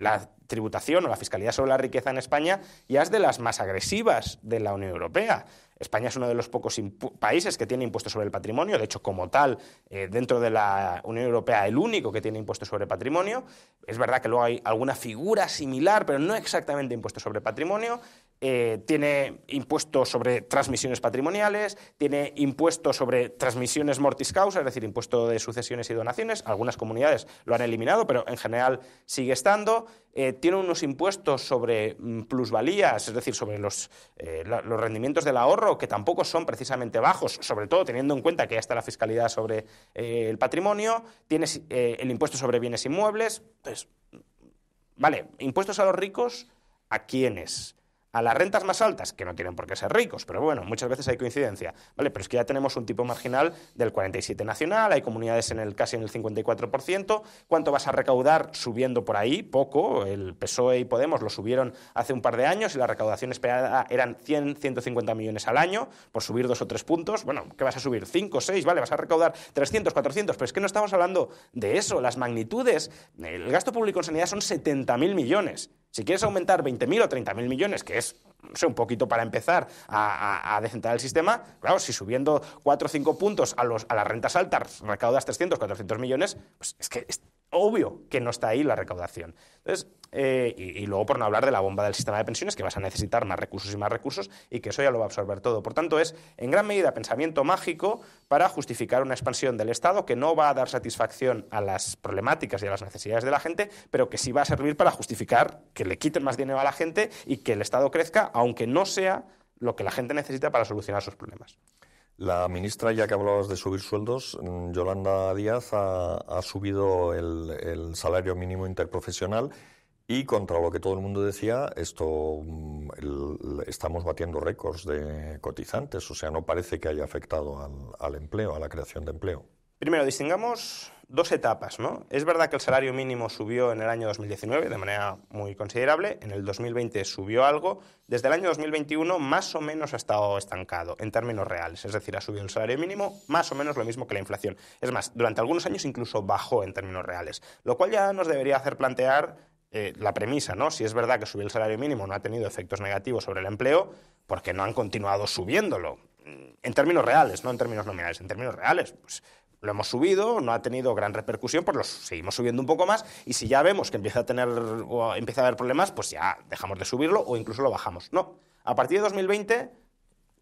la tributación o la fiscalidad sobre la riqueza en España ya es de las más agresivas de la Unión Europea. España es uno de los pocos países que tiene impuestos sobre el patrimonio, de hecho, como tal, eh, dentro de la Unión Europea, el único que tiene impuestos sobre patrimonio. Es verdad que luego hay alguna figura similar, pero no exactamente impuestos sobre patrimonio. Eh, tiene impuestos sobre transmisiones patrimoniales, tiene impuestos sobre transmisiones mortis causa, es decir, impuesto de sucesiones y donaciones. Algunas comunidades lo han eliminado, pero en general sigue estando. Eh, tiene unos impuestos sobre mm, plusvalías, es decir, sobre eh, los, rendimientos del ahorro, que tampoco son precisamente bajos, sobre todo teniendo en cuenta que ya está la fiscalidad sobre el patrimonio. Tiene el impuesto sobre bienes inmuebles. vale, impuestos a los ricos, ¿a quiénes? a las rentas más altas, que no tienen por qué ser ricos, pero bueno, muchas veces hay coincidencia, ¿vale? Pero es que ya tenemos un tipo marginal del 47 nacional, hay comunidades en el casi en el 54%, ¿cuánto vas a recaudar subiendo por ahí? Poco, el PSOE y Podemos lo subieron hace un par de años y la recaudación esperada eran 100, 150 millones al año, por subir dos o tres puntos, bueno, ¿qué vas a subir? 5, 6, vale, vas a recaudar 300, 400, pero es que no estamos hablando de eso, las magnitudes, el gasto público en sanidad son 70.000 millones. Si quieres aumentar 20.000 o 30.000 millones, que es un poquito para empezar a, a, descentrar el sistema, claro, si subiendo 4 o 5 puntos a, los, a las rentas altas recaudas 300, 400 millones, pues es que obvio que no está ahí la recaudación. Eh, y, y, luego por no hablar de la bomba del sistema de pensiones, que vas a necesitar más recursos y más recursos y que eso ya lo va a absorber todo. Por tanto, es en gran medida pensamiento mágico para justificar una expansión del Estado que no va a dar satisfacción a las problemáticas y a las necesidades de la gente, pero que sí va a servir para justificar que le quiten más dinero a la gente y que el Estado crezca, aunque no sea lo que la gente necesita para solucionar sus problemas. La ministra, ya que hablabas de subir sueldos, mm, Yolanda Díaz ha, subido el, salario mínimo interprofesional y contra lo que todo el mundo decía, esto mm, estamos batiendo récords de cotizantes, o sea, no parece que haya afectado al empleo, a la creación de empleo. Primero, distingamos dos etapas. ¿no? Es verdad que el salario mínimo subió en el año 2019 de manera muy considerable, en el 2020 subió algo, desde el año 2021 más o menos ha estado estancado en términos reales, es decir, ha subido el salario mínimo más o menos lo mismo que la inflación. Es más, durante algunos años incluso bajó en términos reales, lo cual ya nos debería hacer plantear eh, la premisa, ¿no? Si es verdad que subir el salario mínimo no ha tenido efectos negativos sobre el empleo, porque no han continuado subiéndolo en términos reales, no en términos nominales, en términos reales, pues lo hemos subido, no ha tenido gran repercusión, pues lo seguimos subiendo un poco más y si ya vemos que empieza a tener o empieza a haber problemas, pues ya dejamos de subirlo o incluso lo bajamos. No, a partir de 2020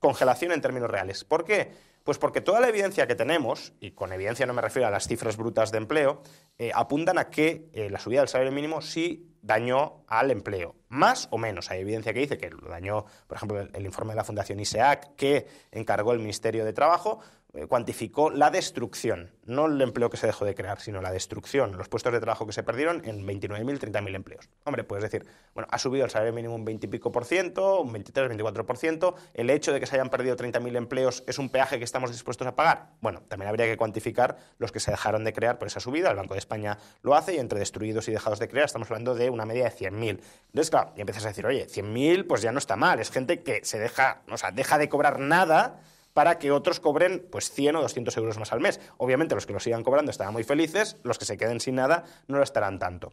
congelación en términos reales. ¿Por qué? Pues porque toda la evidencia que tenemos, y con evidencia no me refiero a las cifras brutas de empleo, eh, apuntan a que eh, la subida del salario mínimo sí dañó al empleo, más o menos. Hay evidencia que dice que lo dañó, por ejemplo, el, el informe de la Fundación ISEAC que encargó el Ministerio de Trabajo, eh, cuantificó la destrucción, no el empleo que se dejó de crear, sino la destrucción, los puestos de trabajo que se perdieron en 29.000, 30.000 empleos. Hombre, puedes decir, bueno, ha subido el salario mínimo un 20 y pico por ciento, un 23, 24 por ciento, el hecho de que se hayan perdido 30.000 empleos es un peaje que estamos dispuestos a pagar. Bueno, también habría que cuantificar los que se dejaron de crear por esa subida, el Banco de España lo hace y entre destruidos y dejados de crear estamos hablando de una media de 100.000. Entonces, claro, y empiezas a decir, oye, 100.000 pues ya no está mal, es gente que se deja, o sea, deja de cobrar nada para que otros cobren pues 100 o 200 euros más al mes. Obviamente los que lo sigan cobrando estarán muy felices, los que se queden sin nada no lo estarán tanto.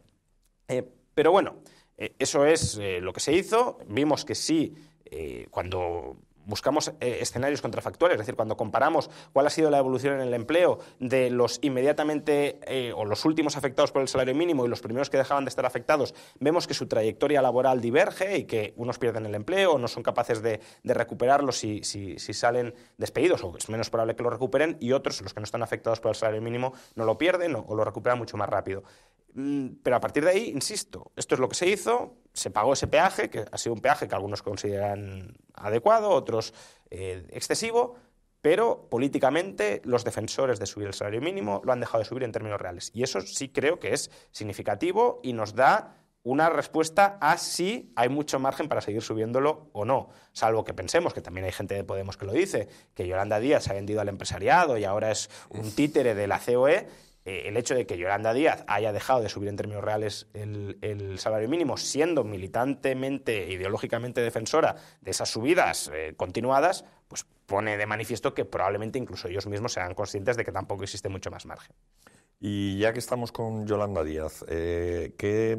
Eh, pero bueno, eh, eso es eh, lo que se hizo. Vimos que sí, cuando buscamos eh, escenarios contrafactuales, es decir, cuando comparamos cuál ha sido la evolución en el empleo de los inmediatamente eh, o los últimos afectados por el salario mínimo y los primeros que dejaban de estar afectados, vemos que su trayectoria laboral diverge y que unos pierden el empleo, o no son capaces de, recuperarlo si, salen despedidos o es menos probable que lo recuperen y otros, los que no están afectados por el salario mínimo, no lo pierden o lo recuperan mucho más rápido. Mm, pero a partir de ahí, insisto, esto es lo que se hizo, se pagó ese peaje, que ha sido un peaje que algunos consideran adecuado, otros eh, excesivo, pero políticamente los defensores de subir el salario mínimo lo han dejado de subir en términos reales. Y eso sí creo que es significativo y nos da una respuesta a si hay mucho margen para seguir subiéndolo o no. Salvo que pensemos, que también hay gente de Podemos que lo dice, que Yolanda Díaz se ha vendido al empresariado y ahora es un títere de la COE eh, el hecho de que Yolanda Díaz haya dejado de subir en términos reales el, salario mínimo, siendo militantemente, ideológicamente defensora de esas subidas eh, continuadas, pues pone de manifiesto que probablemente incluso ellos mismos sean conscientes de que tampoco existe mucho más margen. Y ya que estamos con Yolanda Díaz, eh, ¿qué,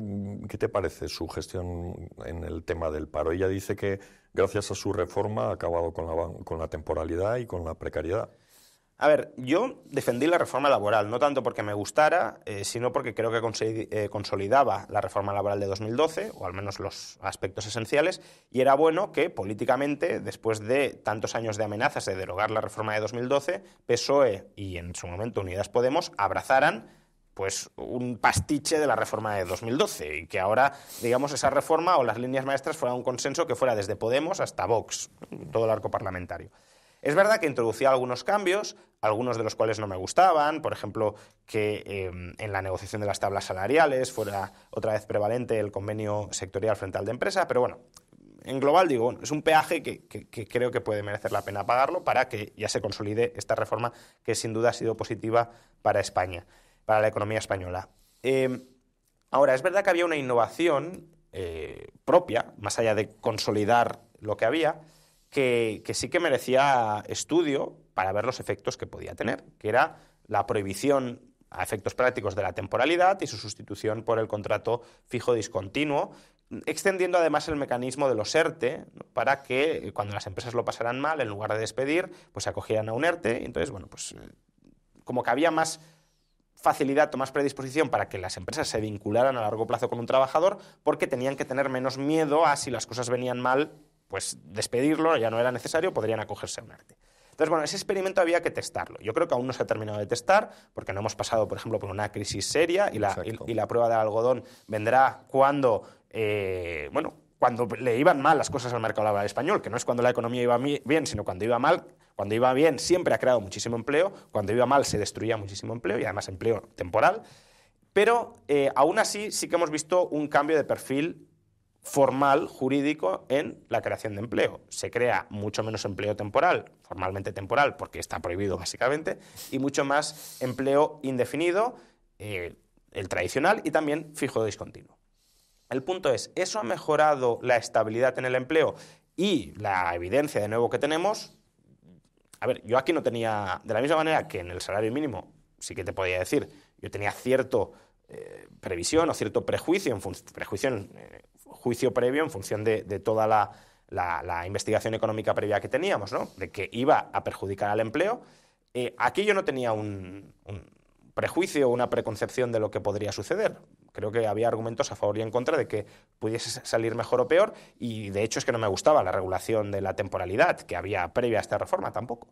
te parece su gestión en el tema del paro? Ella dice que gracias a su reforma ha acabado con la, con la temporalidad y con la precariedad. A ver, yo defendí la reforma laboral, no tanto porque me gustara, eh, sino porque creo que eh, consolidaba la reforma laboral de 2012, o al menos los aspectos esenciales, y era bueno que políticamente, después de tantos años de amenazas de derogar la reforma de 2012, PSOE y en su momento Unidas Podemos abrazaran pues un pastiche de la reforma de 2012 y que ahora, digamos, esa reforma o las líneas maestras fuera un consenso que fuera desde Podemos hasta Vox, todo el arco parlamentario. Es verdad que introducía algunos cambios, algunos de los cuales no me gustaban, por ejemplo, que em, en la negociación de las tablas salariales fuera otra vez prevalente el convenio sectorial frente al de empresa, pero bueno, en global digo, es un peaje que, creo que puede merecer la pena pagarlo para que ya se consolide esta reforma que sin duda ha sido positiva para España, para la economía española. Em, ahora, es verdad que había una innovación eh, propia, más allá de consolidar lo que había, que, que sí que merecía estudio para ver los efectos que podía tener, que era la prohibición a efectos prácticos de la temporalidad y su sustitución por el contrato fijo discontinuo, extendiendo además el mecanismo de los ERTE para que eh, cuando las empresas lo pasaran mal, en lugar de despedir, pues se acogieran a un ERTE. Entonces, bueno, pues eh, como que había más facilidad o más predisposición para que las empresas se vincularan a largo plazo con un trabajador porque tenían que tener menos miedo a si las cosas venían mal, pues despedirlo ya no era necesario, podrían acogerse a un ERTE. Entonces, bueno, ese experimento había que testarlo. Yo creo que aún no se ha terminado de testar porque no hemos pasado, por ejemplo, por una crisis seria y la, y, la prueba del algodón vendrá cuando, eh, bueno, cuando le iban mal las cosas al mercado laboral español, que no es cuando la economía iba bien, sino cuando iba mal. Cuando iba bien siempre ha creado muchísimo empleo, cuando iba mal se destruía muchísimo empleo y además empleo temporal. Pero eh, aún así sí que hemos visto un cambio de perfil formal jurídico en la creación de empleo. Se crea mucho menos empleo temporal, formalmente temporal, porque está prohibido básicamente, y mucho más empleo indefinido, eh, el tradicional, y también fijo discontinuo. El punto es, ¿eso ha mejorado la estabilidad en el empleo? Y la evidencia de nuevo que tenemos, a ver, yo aquí no tenía, de la misma manera que en el salario mínimo, sí que te podía decir, yo tenía cierto eh, previsión o cierto prejuicio, en prejuicio en, eh, juicio previo en función de, toda la, investigación económica previa que teníamos, de que iba a perjudicar al empleo. Eh, aquí yo no tenía un, un prejuicio o una preconcepción de lo que podría suceder. Creo que había argumentos a favor y en contra de que pudiese salir mejor o peor y de hecho es que no me gustaba la regulación de la temporalidad que había previa a esta reforma tampoco.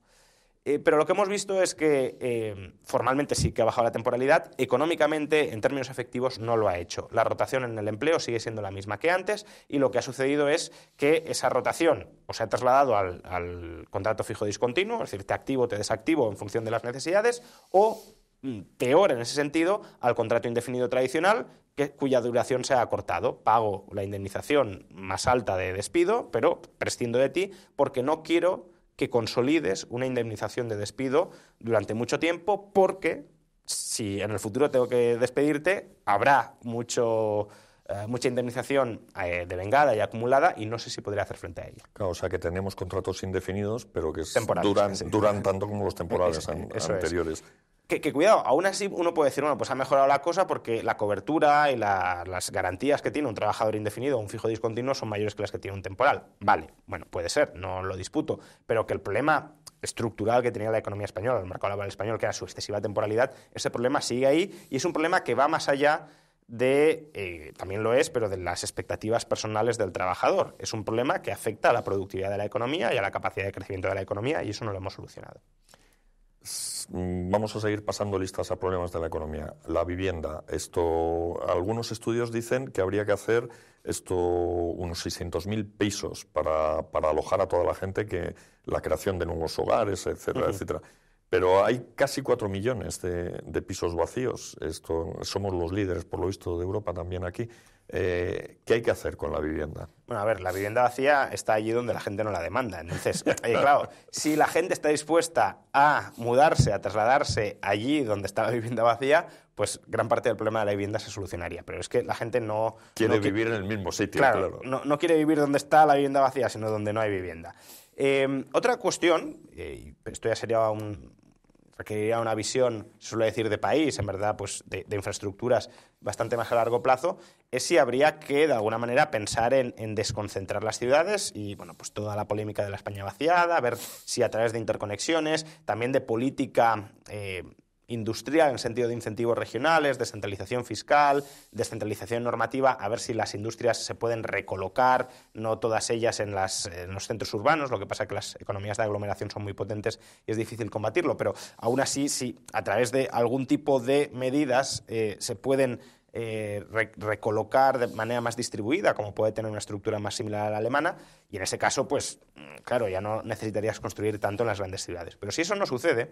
Eh, pero lo que hemos visto es que eh, formalmente sí que ha bajado la temporalidad, económicamente, en términos efectivos, no lo ha hecho. La rotación en el empleo sigue siendo la misma que antes y lo que ha sucedido es que esa rotación o se ha trasladado al, contrato fijo discontinuo, es decir, te activo, te desactivo en función de las necesidades, o mm, peor en ese sentido al contrato indefinido tradicional, cuya duración se ha acortado. Pago la indemnización más alta de despido, pero prescindo de ti porque no quiero que consolides una indemnización de despido durante mucho tiempo porque si en el futuro tengo que despedirte, habrá mucho, eh, mucha indemnización eh, devengada de vengada y acumulada y no sé si podría hacer frente a ella. Claro, o sea que tenemos contratos indefinidos, pero que duran, tanto como los temporales anteriores. Que, cuidado, aún así uno puede decir, bueno, pues ha mejorado la cosa porque la cobertura y las garantías que tiene un trabajador indefinido o un fijo discontinuo son mayores que las que tiene un temporal. Vale, bueno, puede ser, no lo disputo, pero que el problema estructural que tenía la economía española, el mercado laboral español, que era su excesiva temporalidad, ese problema sigue ahí y es un problema que va más allá de, eh, también lo es, pero de las expectativas personales del trabajador. Es un problema que afecta a la productividad de la economía y a la capacidad de crecimiento de la economía y eso no lo hemos solucionado. Mm, vamos a seguir pasando listas a problemas de la economía. La vivienda, esto, algunos estudios dicen que habría que hacer esto unos 600.000 pisos para, para, alojar a toda la gente que la creación de nuevos hogares, etcétera, etcétera. Pero hay casi 4 millones de, pisos vacíos. Esto, somos los líderes, por lo visto, de Europa también aquí. Eh, ¿Qué hay que hacer con la vivienda? Bueno, a ver, la vivienda vacía está allí donde la gente no la demanda. Entonces, claro, si la gente está dispuesta a mudarse, a trasladarse allí donde está la vivienda vacía, pues gran parte del problema de la vivienda se solucionaría. Pero es que la gente no... Quiere vivir en el mismo sitio, claro. No, quiere vivir donde está la vivienda vacía, sino donde no hay vivienda. Em, otra cuestión, eh, esto ya sería un, requeriría una visión, se suele decir, de país, en verdad, pues de, infraestructuras bastante más a largo plazo, es si habría que, de alguna manera, pensar en, desconcentrar las ciudades y, bueno, pues toda la polémica de la España vaciada, a ver si a través de interconexiones, también de política eh, industrial en sentido de incentivos regionales, descentralización fiscal, descentralización normativa, a ver si las industrias se pueden recolocar, no todas ellas en, los centros urbanos, lo que pasa es que las economías de aglomeración son muy potentes y es difícil combatirlo, pero aún así, si a través de algún tipo de medidas eh, se pueden eh, recolocar de manera más distribuida, como puede tener una estructura más similar a la alemana, y en ese caso, pues claro, ya no necesitarías construir tanto en las grandes ciudades. Pero si eso no sucede,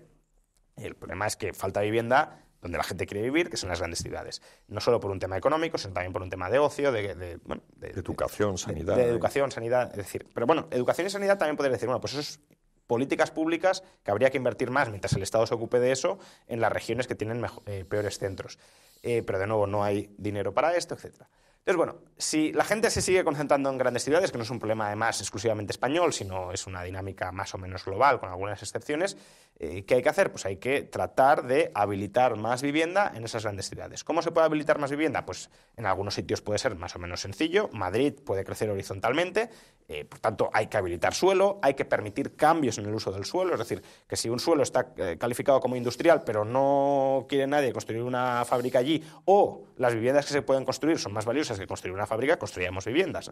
el problema es que falta vivienda donde la gente quiere vivir, que son las grandes ciudades. No solo por un tema económico, sino también por un tema de ocio, de... educación, sanidad. De, eh. educación, sanidad, es decir... Pero bueno, educación y sanidad también podría decir, bueno, pues eso es políticas públicas que habría que invertir más mientras el Estado se ocupe de eso en las regiones que tienen eh, peores centros. Eh, pero de nuevo no hay dinero para esto, etc. Entonces, bueno, si la gente se sigue concentrando en grandes ciudades, que no es un problema además exclusivamente español, sino es una dinámica más o menos global, con algunas excepciones, eh, ¿qué hay que hacer? Pues hay que tratar de habilitar más vivienda en esas grandes ciudades. ¿Cómo se puede habilitar más vivienda? Pues en algunos sitios puede ser más o menos sencillo, Madrid puede crecer horizontalmente, eh, por tanto hay que habilitar suelo, hay que permitir cambios en el uso del suelo, es decir, que si un suelo está eh, calificado como industrial, pero no quiere nadie construir una fábrica allí, o las viviendas que se pueden construir son más valiosas, que construir una fábrica, construíamos viviendas.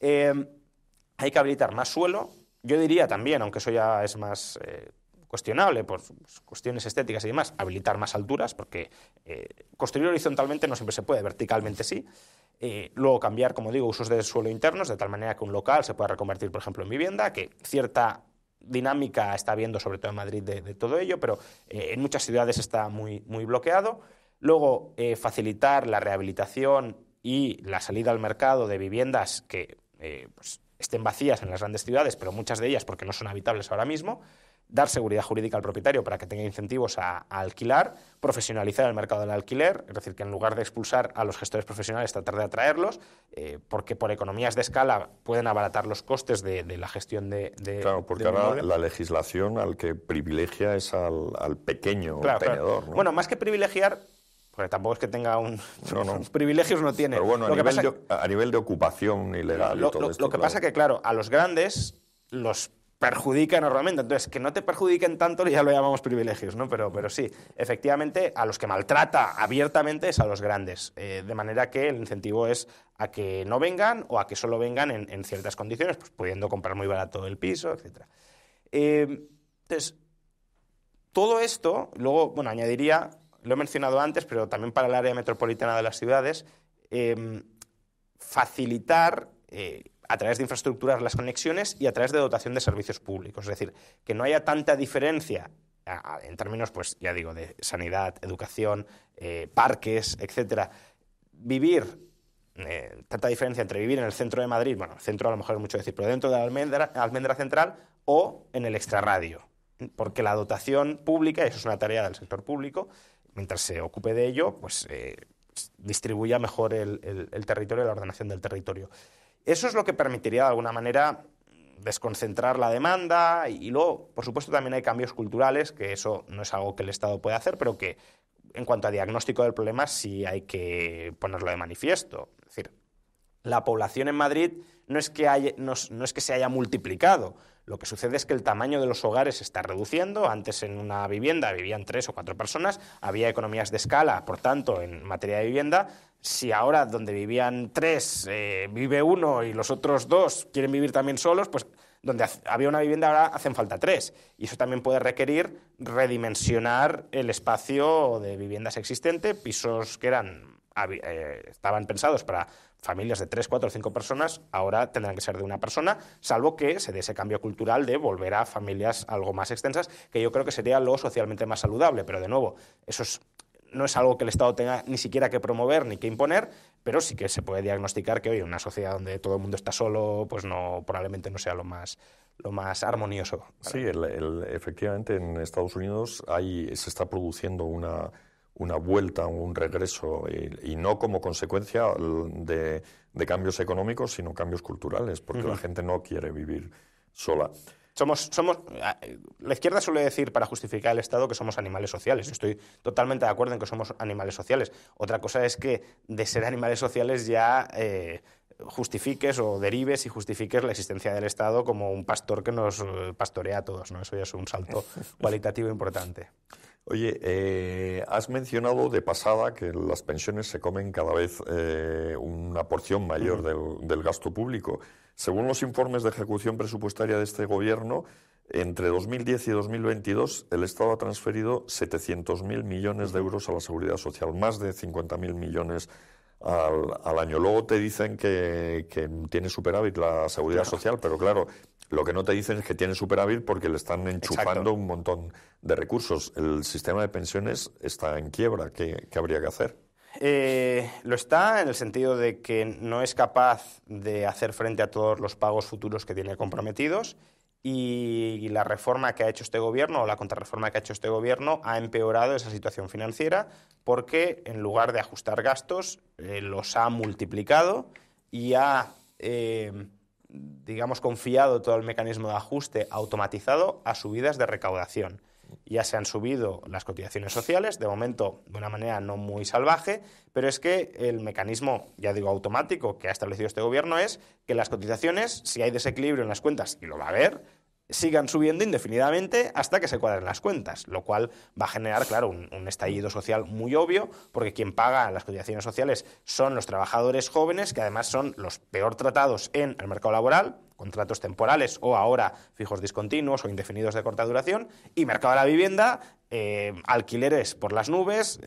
Eh, hay que habilitar más suelo. Yo diría también, aunque eso ya es más eh, cuestionable por cuestiones estéticas y demás, habilitar más alturas, porque eh, construir horizontalmente no siempre se puede, verticalmente sí. luego cambiar, como digo, usos de suelo internos, de tal manera que un local se pueda reconvertir, por ejemplo, en vivienda, que cierta dinámica está habiendo, sobre todo en Madrid, de, todo ello, pero en muchas ciudades está muy, muy bloqueado. Luego, facilitar la rehabilitación y la salida al mercado de viviendas que eh, pues, estén vacías en las grandes ciudades, pero muchas de ellas porque no son habitables ahora mismo, dar seguridad jurídica al propietario para que tenga incentivos a, alquilar, profesionalizar el mercado del alquiler, es decir, que en lugar de expulsar a los gestores profesionales, tratar de atraerlos, eh, porque por economías de escala pueden abaratar los costes de, la gestión de... claro, porque ahora la legislación al que privilegia es al, pequeño tenedor. Bueno, más que privilegiar, tampoco es que tenga un. no. privilegios no tiene. Pero bueno, a, nivel, de, a nivel de, ocupación ilegal. Lo, y todo esto, lo que pasa pasa que, claro, a los grandes los perjudica enormemente. Entonces, que no te perjudiquen tanto ya lo llamamos privilegios, ¿no? Pero, pero sí, efectivamente, a los que maltrata abiertamente es a los grandes. Eh, de manera que el incentivo es a que no vengan o a que solo vengan en, ciertas condiciones, pues pudiendo comprar muy barato el piso, etc. Eh, entonces, todo esto, luego, bueno, añadiría lo he mencionado antes, pero también para el área metropolitana de las ciudades, em, facilitar eh, a través de infraestructuras las conexiones y a través de dotación de servicios públicos. Es decir, que no haya tanta diferencia en términos, pues ya digo, de sanidad, educación, eh, parques, etcétera. Vivir, eh, tanta diferencia entre vivir en el centro de Madrid, bueno, el centro a lo mejor es mucho decir, pero dentro de la almendra, almendra central o en el extrarradio porque la dotación pública, eso es una tarea del sector público, mientras se ocupe de ello, pues eh, distribuya mejor el, territorio y la ordenación del territorio. Eso es lo que permitiría de alguna manera desconcentrar la demanda y, luego, por supuesto, también hay cambios culturales, que eso no es algo que el Estado puede hacer, pero que en cuanto a diagnóstico del problema sí hay que ponerlo de manifiesto. Es decir, la población en Madrid no es que, no es que se haya multiplicado, lo que sucede es que el tamaño de los hogares se está reduciendo. Antes en una vivienda vivían tres o cuatro personas, había economías de escala, por tanto, en materia de vivienda. Si ahora donde vivían tres eh, vive uno y los otros dos quieren vivir también solos, pues donde había una vivienda ahora hacen falta tres. Y eso también puede requerir redimensionar el espacio de viviendas existente, pisos que eran eh, estaban pensados para familias de tres, cuatro o cinco personas ahora tendrán que ser de una persona, salvo que se dé ese cambio cultural de volver a familias algo más extensas, que yo creo que sería lo socialmente más saludable. Pero de nuevo, eso no es algo que el Estado tenga ni siquiera que promover ni que imponer, pero sí que se puede diagnosticar que, hoy una sociedad donde todo el mundo está solo, pues no, probablemente no sea lo más, lo más armonioso. Sí, efectivamente en Estados Unidos hay, se está produciendo una una vuelta, o un regreso, y, no como consecuencia de, cambios económicos, sino cambios culturales, porque la gente no quiere vivir sola. Somos, somos, ah, la izquierda suele decir para justificar el Estado que somos animales sociales. estoy totalmente de acuerdo en que somos animales sociales. Otra cosa es que de ser animales sociales ya eh, justifiques o derives y justifiques la existencia del Estado como un pastor que nos eh, pastorea a todos. ¿no? Eso ya es un salto cualitativo importante. Oye, eh, has mencionado de pasada que las pensiones se comen cada vez eh, una porción mayor del, del, gasto público. Según los informes de ejecución presupuestaria de este gobierno, entre 2010 y 2022 el Estado ha transferido 700.000 millones de euros a la seguridad social, más de 50.000 millones al, al, año. Luego te dicen que, tiene superávit la seguridad social, pero claro, lo que no te dicen es que tiene superávit porque le están enchufando un montón de recursos. El sistema de pensiones está en quiebra. ¿Qué, qué habría que hacer? Eh, lo está en el sentido de que no es capaz de hacer frente a todos los pagos futuros que tiene comprometidos y la reforma que ha hecho este gobierno o la contrarreforma que ha hecho este gobierno ha empeorado esa situación financiera porque en lugar de ajustar gastos eh, los ha multiplicado y ha, eh, digamos, confiado todo el mecanismo de ajuste automatizado a subidas de recaudación. Ya se han subido las cotizaciones sociales, de momento de una manera no muy salvaje, pero es que el mecanismo, ya digo, automático que ha establecido este gobierno es que las cotizaciones, si hay desequilibrio en las cuentas, y lo va a haber, sigan subiendo indefinidamente hasta que se cuadren las cuentas, lo cual va a generar, claro, un, estallido social muy obvio, porque quien paga las cotizaciones sociales son los trabajadores jóvenes, que además son los peor tratados en el mercado laboral, contratos temporales o ahora fijos discontinuos o indefinidos de corta duración, y mercado de la vivienda, eh, alquileres por las nubes,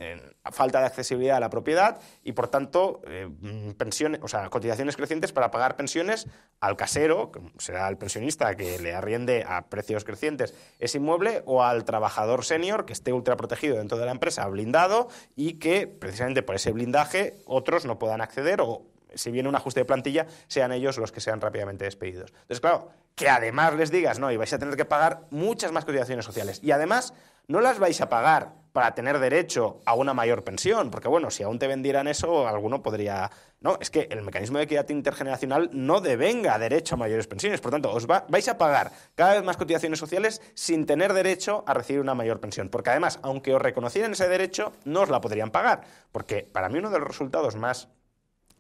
falta de accesibilidad a la propiedad y, por tanto, eh, pensiones, o sea, cotizaciones crecientes para pagar pensiones al casero, que será el pensionista que le arriende a precios crecientes ese inmueble, o al trabajador senior que esté ultra dentro de la empresa, blindado, y que precisamente por ese blindaje otros no puedan acceder o si viene un ajuste de plantilla, sean ellos los que sean rápidamente despedidos. Entonces, claro, que además les digas, no, y vais a tener que pagar muchas más cotizaciones sociales. Y además, no las vais a pagar para tener derecho a una mayor pensión, porque bueno, si aún te vendieran eso, alguno podría... No, es que el mecanismo de equidad intergeneracional no devenga derecho a mayores pensiones, por tanto, os vais a pagar cada vez más cotizaciones sociales sin tener derecho a recibir una mayor pensión, porque además, aunque os reconocieran ese derecho, no os la podrían pagar, porque para mí uno de los resultados más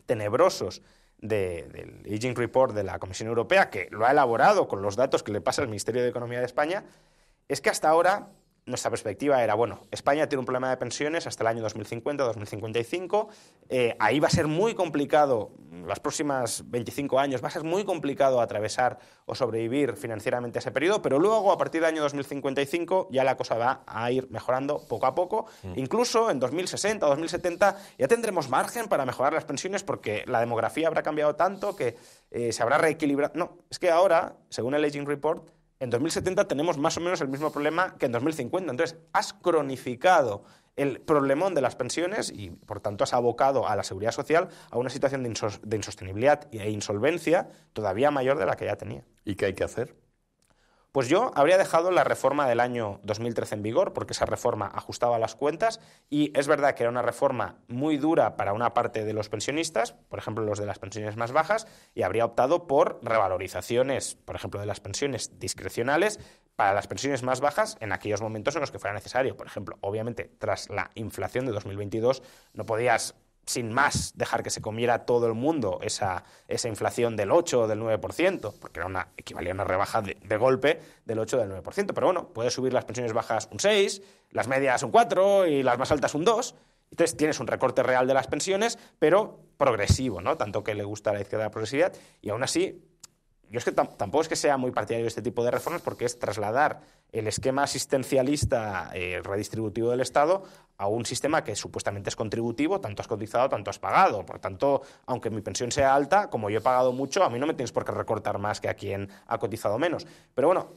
tenebrosos del Aging Report de la Comisión Europea, que lo ha elaborado con los datos que le pasa al Ministerio de Economía de España, es que hasta ahora nuestra perspectiva era, bueno, España tiene un problema de pensiones hasta el año 2050, 2055, eh, ahí va a ser muy complicado, las próximas 25 años va a ser muy complicado atravesar o sobrevivir financieramente ese periodo, pero luego a partir del año 2055 ya la cosa va a ir mejorando poco a poco, mm. incluso en 2060, 2070 ya tendremos margen para mejorar las pensiones porque la demografía habrá cambiado tanto que eh, se habrá reequilibrado. No, es que ahora, según el Aging Report, en 2070 tenemos más o menos el mismo problema que en 2050. Entonces, has cronificado el problemón de las pensiones y, por tanto, has abocado a la seguridad social a una situación de, insostenibilidad e insolvencia todavía mayor de la que ya tenía. ¿Y qué hay que hacer? Pues yo habría dejado la reforma del año 2013 en vigor, porque esa reforma ajustaba las cuentas y es verdad que era una reforma muy dura para una parte de los pensionistas, por ejemplo los de las pensiones más bajas, y habría optado por revalorizaciones, por ejemplo, de las pensiones discrecionales para las pensiones más bajas en aquellos momentos en los que fuera necesario. Por ejemplo, obviamente tras la inflación de 2022 no podías sin más dejar que se comiera todo el mundo esa, inflación del 8 o del 9%, porque era una, equivalía una rebaja de, golpe del 8 o del 9%. Pero bueno, puedes subir las pensiones bajas un 6, las medias un 4 y las más altas un 2. Entonces tienes un recorte real de las pensiones, pero progresivo, ¿no? Tanto que le gusta a la izquierda la progresividad, y aún así yo es que tampoco es que sea muy partidario de este tipo de reformas porque es trasladar el esquema asistencialista eh, redistributivo del Estado a un sistema que supuestamente es contributivo, tanto has cotizado, tanto has pagado. Por tanto, aunque mi pensión sea alta, como yo he pagado mucho, a mí no me tienes por qué recortar más que a quien ha cotizado menos. Pero bueno,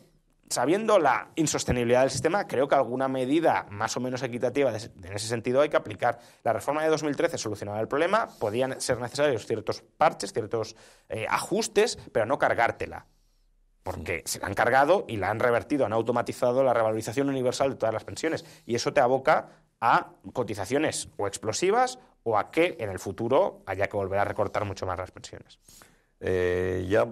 sabiendo la insostenibilidad del sistema, creo que alguna medida más o menos equitativa en ese sentido hay que aplicar. La reforma de 2013 solucionaba el problema, podían ser necesarios ciertos parches, ciertos eh, ajustes, pero no cargártela. Porque se la han cargado y la han revertido, han automatizado la revalorización universal de todas las pensiones. Y eso te aboca a cotizaciones o explosivas o a que en el futuro haya que volver a recortar mucho más las pensiones. Eh, ya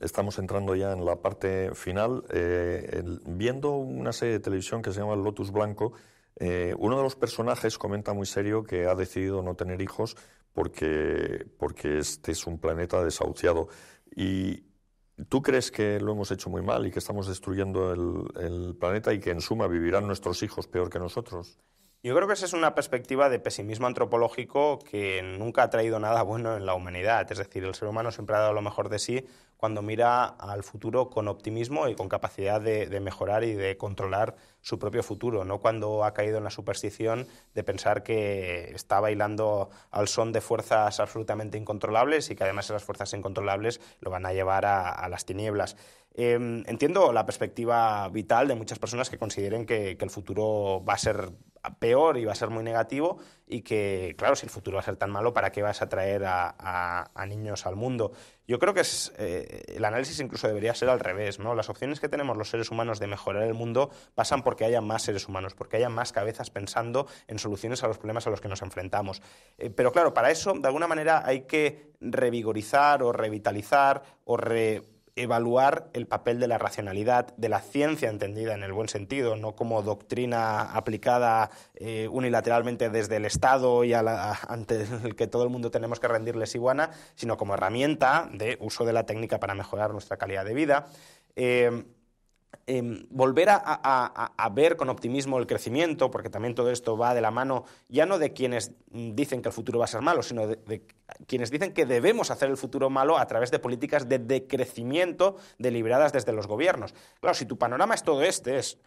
estamos entrando ya en la parte final, eh, viendo una serie de televisión que se llama Lotus Blanco, eh, uno de los personajes comenta muy serio que ha decidido no tener hijos porque, este es un planeta desahuciado. Y tú crees que lo hemos hecho muy mal y que estamos destruyendo el planeta y que en suma vivirán nuestros hijos peor que nosotros. Yo creo que esa es una perspectiva de pesimismo antropológico que nunca ha traído nada bueno en la humanidad. Es decir, el ser humano siempre ha dado lo mejor de sí cuando mira al futuro con optimismo y con capacidad de, mejorar y de controlar su propio futuro, no cuando ha caído en la superstición de pensar que está bailando al son de fuerzas absolutamente incontrolables y que además esas fuerzas incontrolables lo van a llevar a, las tinieblas. Em, entiendo la perspectiva vital de muchas personas que consideren que el futuro va a ser peor y va a ser muy negativo y que, claro, si el futuro va a ser tan malo, ¿para qué vas a traer a, niños al mundo? Yo creo que eh, el análisis incluso debería ser al revés, ¿no? Las opciones que tenemos los seres humanos de mejorar el mundo pasan porque haya más seres humanos, porque haya más cabezas pensando en soluciones a los problemas a los que nos enfrentamos. Eh, pero claro, para eso, de alguna manera, hay que revigorizar o revitalizar o re evaluar el papel de la racionalidad, de la ciencia entendida en el buen sentido, no como doctrina aplicada eh, unilateralmente desde el Estado y ante el que todo el mundo tenemos que rendirles iguana, sino como herramienta de uso de la técnica para mejorar nuestra calidad de vida. Eh, Em, volver a, ver con optimismo el crecimiento, porque también todo esto va de la mano ya no de quienes dicen que el futuro va a ser malo, sino de, de quienes dicen que debemos hacer el futuro malo a través de políticas de decrecimiento deliberadas desde los gobiernos. Claro, si tu panorama es todo este, es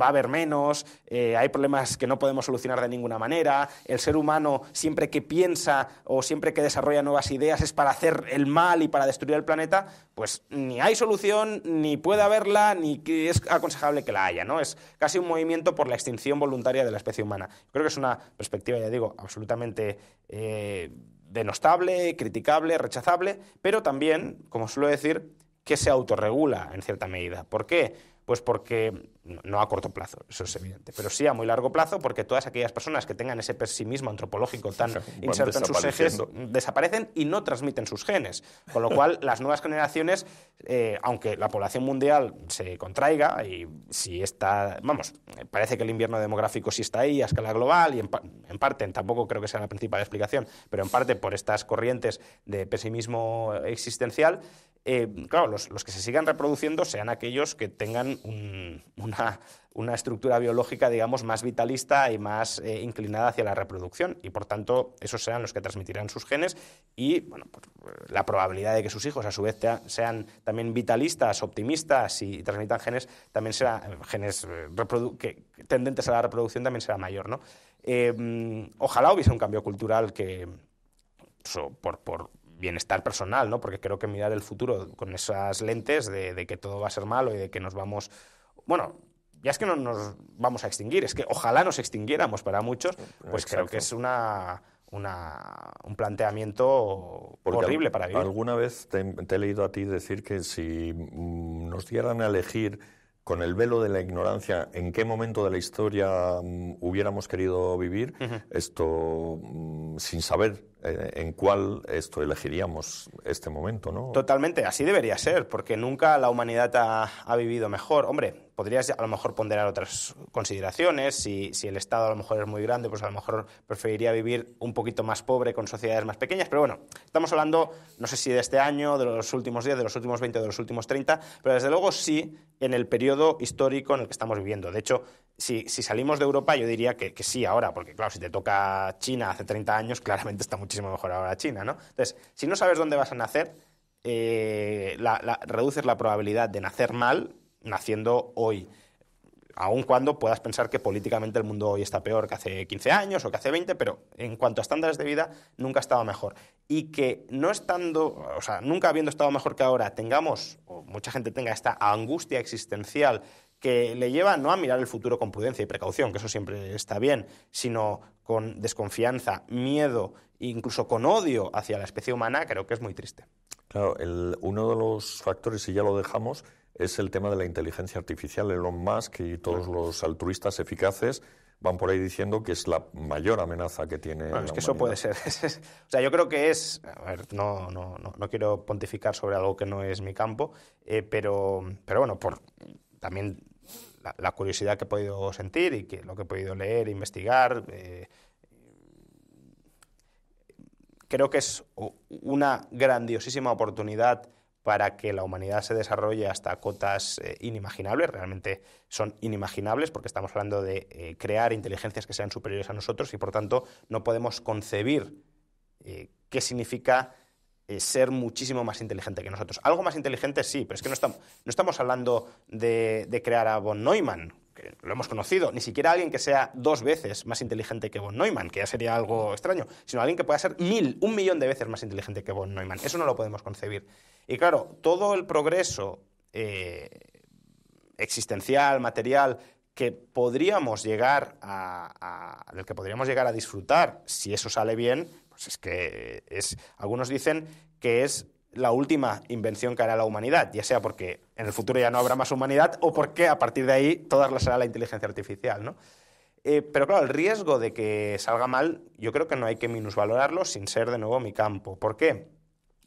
va a haber menos, eh, hay problemas que no podemos solucionar de ninguna manera, el ser humano siempre que piensa o siempre que desarrolla nuevas ideas es para hacer el mal y para destruir el planeta, pues ni hay solución, ni puede haberla, ni es aconsejable que la haya, ¿no? Es casi un movimiento por la extinción voluntaria de la especie humana. Creo que es una perspectiva, ya digo, absolutamente... Eh, denostable, criticable, rechazable, pero también, como suelo decir, que se autorregula en cierta medida. ¿Por qué? Pues porque, no a corto plazo, eso es evidente, pero sí a muy largo plazo, porque todas aquellas personas que tengan ese pesimismo antropológico tan inserto en sus ejes desaparecen y no transmiten sus genes. Con lo cual, las nuevas generaciones, eh, aunque la población mundial se contraiga, y si está, vamos, parece que el invierno demográfico sí está ahí a escala global, y en, en parte, tampoco creo que sea la principal explicación, pero en parte por estas corrientes de pesimismo existencial, eh, claro, los, que se sigan reproduciendo sean aquellos que tengan una, estructura biológica, digamos, más vitalista y más eh, inclinada hacia la reproducción. Y por tanto, esos serán los que transmitirán sus genes y, bueno, pues, la probabilidad de que sus hijos a su vez sean también vitalistas, optimistas y transmitan genes, también será, genes eh, tendentes a la reproducción también será mayor, ¿no? Mm, ojalá hubiese un cambio cultural que, por, bienestar personal, ¿no? Porque creo que mirar el futuro con esas lentes de, que todo va a ser malo y de que nos vamos. Bueno, ya es que no nos vamos a extinguir, es que ojalá nos extinguiéramos para muchos, pues creo que es una, un planteamiento horrible para vivir. Alguna vez te, he leído a ti decir que si mm, nos dieran a elegir con el velo de la ignorancia en qué momento de la historia mm, hubiéramos querido vivir, esto mm, sin saber eh, en cuál esto elegiríamos este momento, ¿no? Totalmente, así debería ser, porque nunca la humanidad ha, ha vivido mejor. Hombre, podrías a lo mejor ponderar otras consideraciones, si, si, el Estado a lo mejor es muy grande, pues a lo mejor preferiría vivir un poquito más pobre con sociedades más pequeñas, pero bueno, estamos hablando, no sé si de este año, de los últimos 10, de los últimos 20, de los últimos 30, pero desde luego sí en el periodo histórico en el que estamos viviendo. De hecho, si, si salimos de Europa, yo diría que, que sí ahora, porque claro, si te toca China hace 30 años, claramente está mucho muchísimo mejor ahora China, ¿no? Entonces, si no sabes dónde vas a nacer, eh, reduces la probabilidad de nacer mal naciendo hoy. Aun cuando puedas pensar que políticamente el mundo hoy está peor que hace 15 años o que hace 20, pero en cuanto a estándares de vida, nunca ha estado mejor. Y que no estando, o sea, nunca habiendo estado mejor que ahora, tengamos, o mucha gente tenga esta angustia existencial que le lleva no a mirar el futuro con prudencia y precaución, que eso siempre está bien, sino con desconfianza, miedo incluso con odio hacia la especie humana, creo que es muy triste. Claro, uno de los factores, si ya lo dejamos, es el tema de la inteligencia artificial. Elon Musk y todos los altruistas eficaces van por ahí diciendo que es la mayor amenaza que tiene. es que eso puede ser. o sea, yo creo que es. A ver, no, no, quiero pontificar sobre algo que no es mi campo, eh, pero, pero bueno, por también la, curiosidad que he podido sentir y que lo que he podido leer, e investigar. Eh, Creo que es una grandiosísima oportunidad para que la humanidad se desarrolle hasta cotas eh, inimaginables, realmente son inimaginables porque estamos hablando de eh, crear inteligencias que sean superiores a nosotros y por tanto no podemos concebir eh, qué significa ser muchísimo más inteligente que nosotros. Algo más inteligente sí, pero es que no estamos, no estamos hablando de, de crear a von Neumann, lo hemos conocido, ni siquiera alguien que sea dos veces más inteligente que von Neumann, que ya sería algo extraño, sino alguien que pueda ser mil, un millón de veces más inteligente que von Neumann. Eso no lo podemos concebir. Y claro, todo el progreso eh, existencial, material, que podríamos llegar a, a, del que podríamos llegar a disfrutar, si eso sale bien, pues es que es, algunos dicen que es la última invención que hará la humanidad, ya sea porque en el futuro ya no habrá más humanidad o porque a partir de ahí todas las hará la inteligencia artificial, ¿no? Eh, pero claro, el riesgo de que salga mal, yo creo que no hay que minusvalorarlo sin ser de nuevo mi campo. ¿Por qué?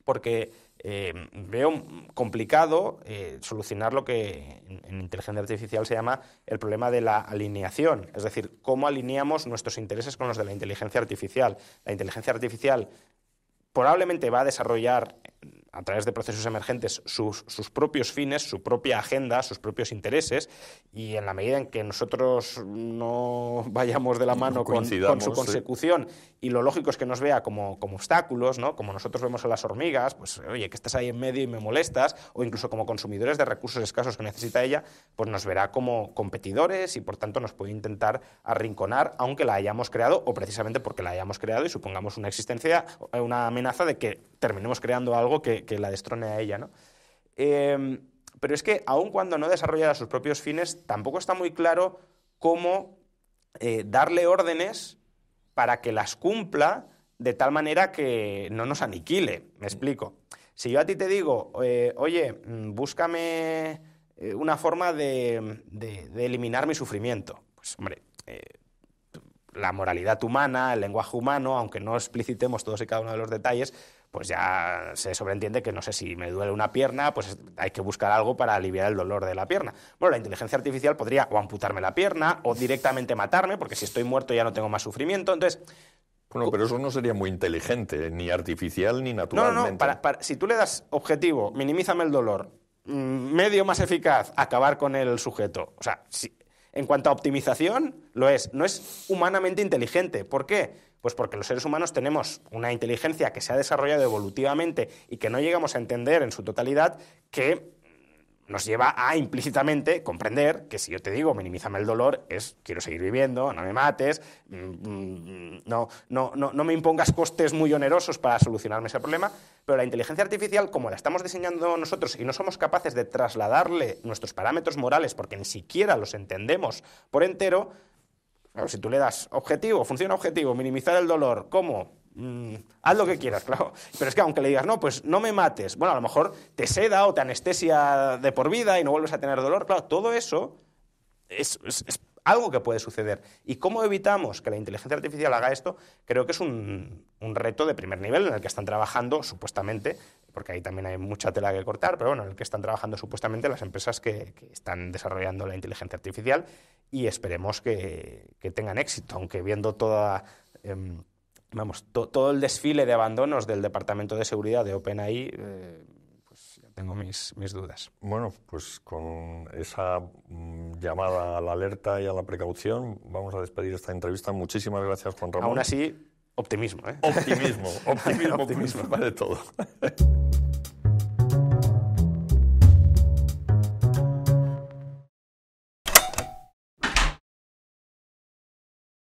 Porque eh, veo complicado eh, solucionar lo que en, inteligencia artificial se llama el problema de la alineación, es decir, cómo alineamos nuestros intereses con los de la inteligencia artificial. La inteligencia artificial probablemente va a desarrollar a través de procesos emergentes sus, propios fines, su propia agenda, sus propios intereses, y en la medida en que nosotros no vayamos de la mano con, su consecución, y lo lógico es que nos vea como, como obstáculos, ¿no? como nosotros vemos a las hormigas, pues oye, que estás ahí en medio y me molestas, o incluso como consumidores de recursos escasos que necesita ella, pues nos verá como competidores y por tanto nos puede intentar arrinconar, aunque la hayamos creado, o precisamente porque la hayamos creado y supongamos una existencia, eh, una amenaza de que terminemos creando algo que, que, la destrone a ella, ¿no? Em, pero es que aun cuando no desarrollara sus propios fines, tampoco está muy claro cómo eh, darle órdenes para que las cumpla de tal manera que no nos aniquile. Me explico. Si yo a ti te digo, eh, oye, mm, búscame eh, una forma de, eliminar mi sufrimiento, pues hombre, la moralidad humana, el lenguaje humano, aunque no explicitemos todos y cada uno de los detalles, pues ya se sobreentiende que no sé si me duele una pierna, pues hay que buscar algo para aliviar el dolor de la pierna. Bueno, la inteligencia artificial podría o amputarme la pierna o directamente matarme, porque si estoy muerto ya no tengo más sufrimiento. Entonces, bueno, pero eso no sería muy inteligente, ni artificial ni naturalmente. No, no, si tú le das objetivo, minimízame el dolor, mm, medio más eficaz, acabar con el sujeto. O sea, si, en cuanto a optimización, lo es. No es humanamente inteligente. ¿Por qué? Pues porque los seres humanos tenemos una inteligencia que se ha desarrollado evolutivamente y que no llegamos a entender en su totalidad que nos lleva a implícitamente comprender que si yo te digo minimízame el dolor es quiero seguir viviendo, no me mates, mm, mm, no, no, no, me impongas costes muy onerosos para solucionarme ese problema, pero la inteligencia artificial, como la estamos diseñando nosotros y no somos capaces de trasladarle nuestros parámetros morales porque ni siquiera los entendemos por entero, si tú le das objetivo, función objetivo, minimizar el dolor, ¿cómo? Mm, haz lo que quieras, claro. Pero es que aunque le digas, no, pues no me mates, bueno, a lo mejor te seda o te anestesia de por vida y no vuelves a tener dolor. Claro, todo eso es, algo que puede suceder. ¿Y cómo evitamos que la inteligencia artificial haga esto? Creo que es un, reto de primer nivel en el que están trabajando, supuestamente, porque ahí también hay mucha tela que cortar, pero bueno, en el que están trabajando supuestamente las empresas que, están desarrollando la inteligencia artificial y esperemos que, tengan éxito, aunque viendo toda... Em, vamos, todo el desfile de abandonos del Departamento de Seguridad de OpenAI, eh, pues ya tengo mis, mis dudas. Bueno, pues con esa mm, llamada a la alerta y a la precaución, vamos a despedir esta entrevista. Muchísimas gracias, Juan Ramón. Aún así, optimismo. ¿eh? Optimismo, optimismo, optimismo. de todo.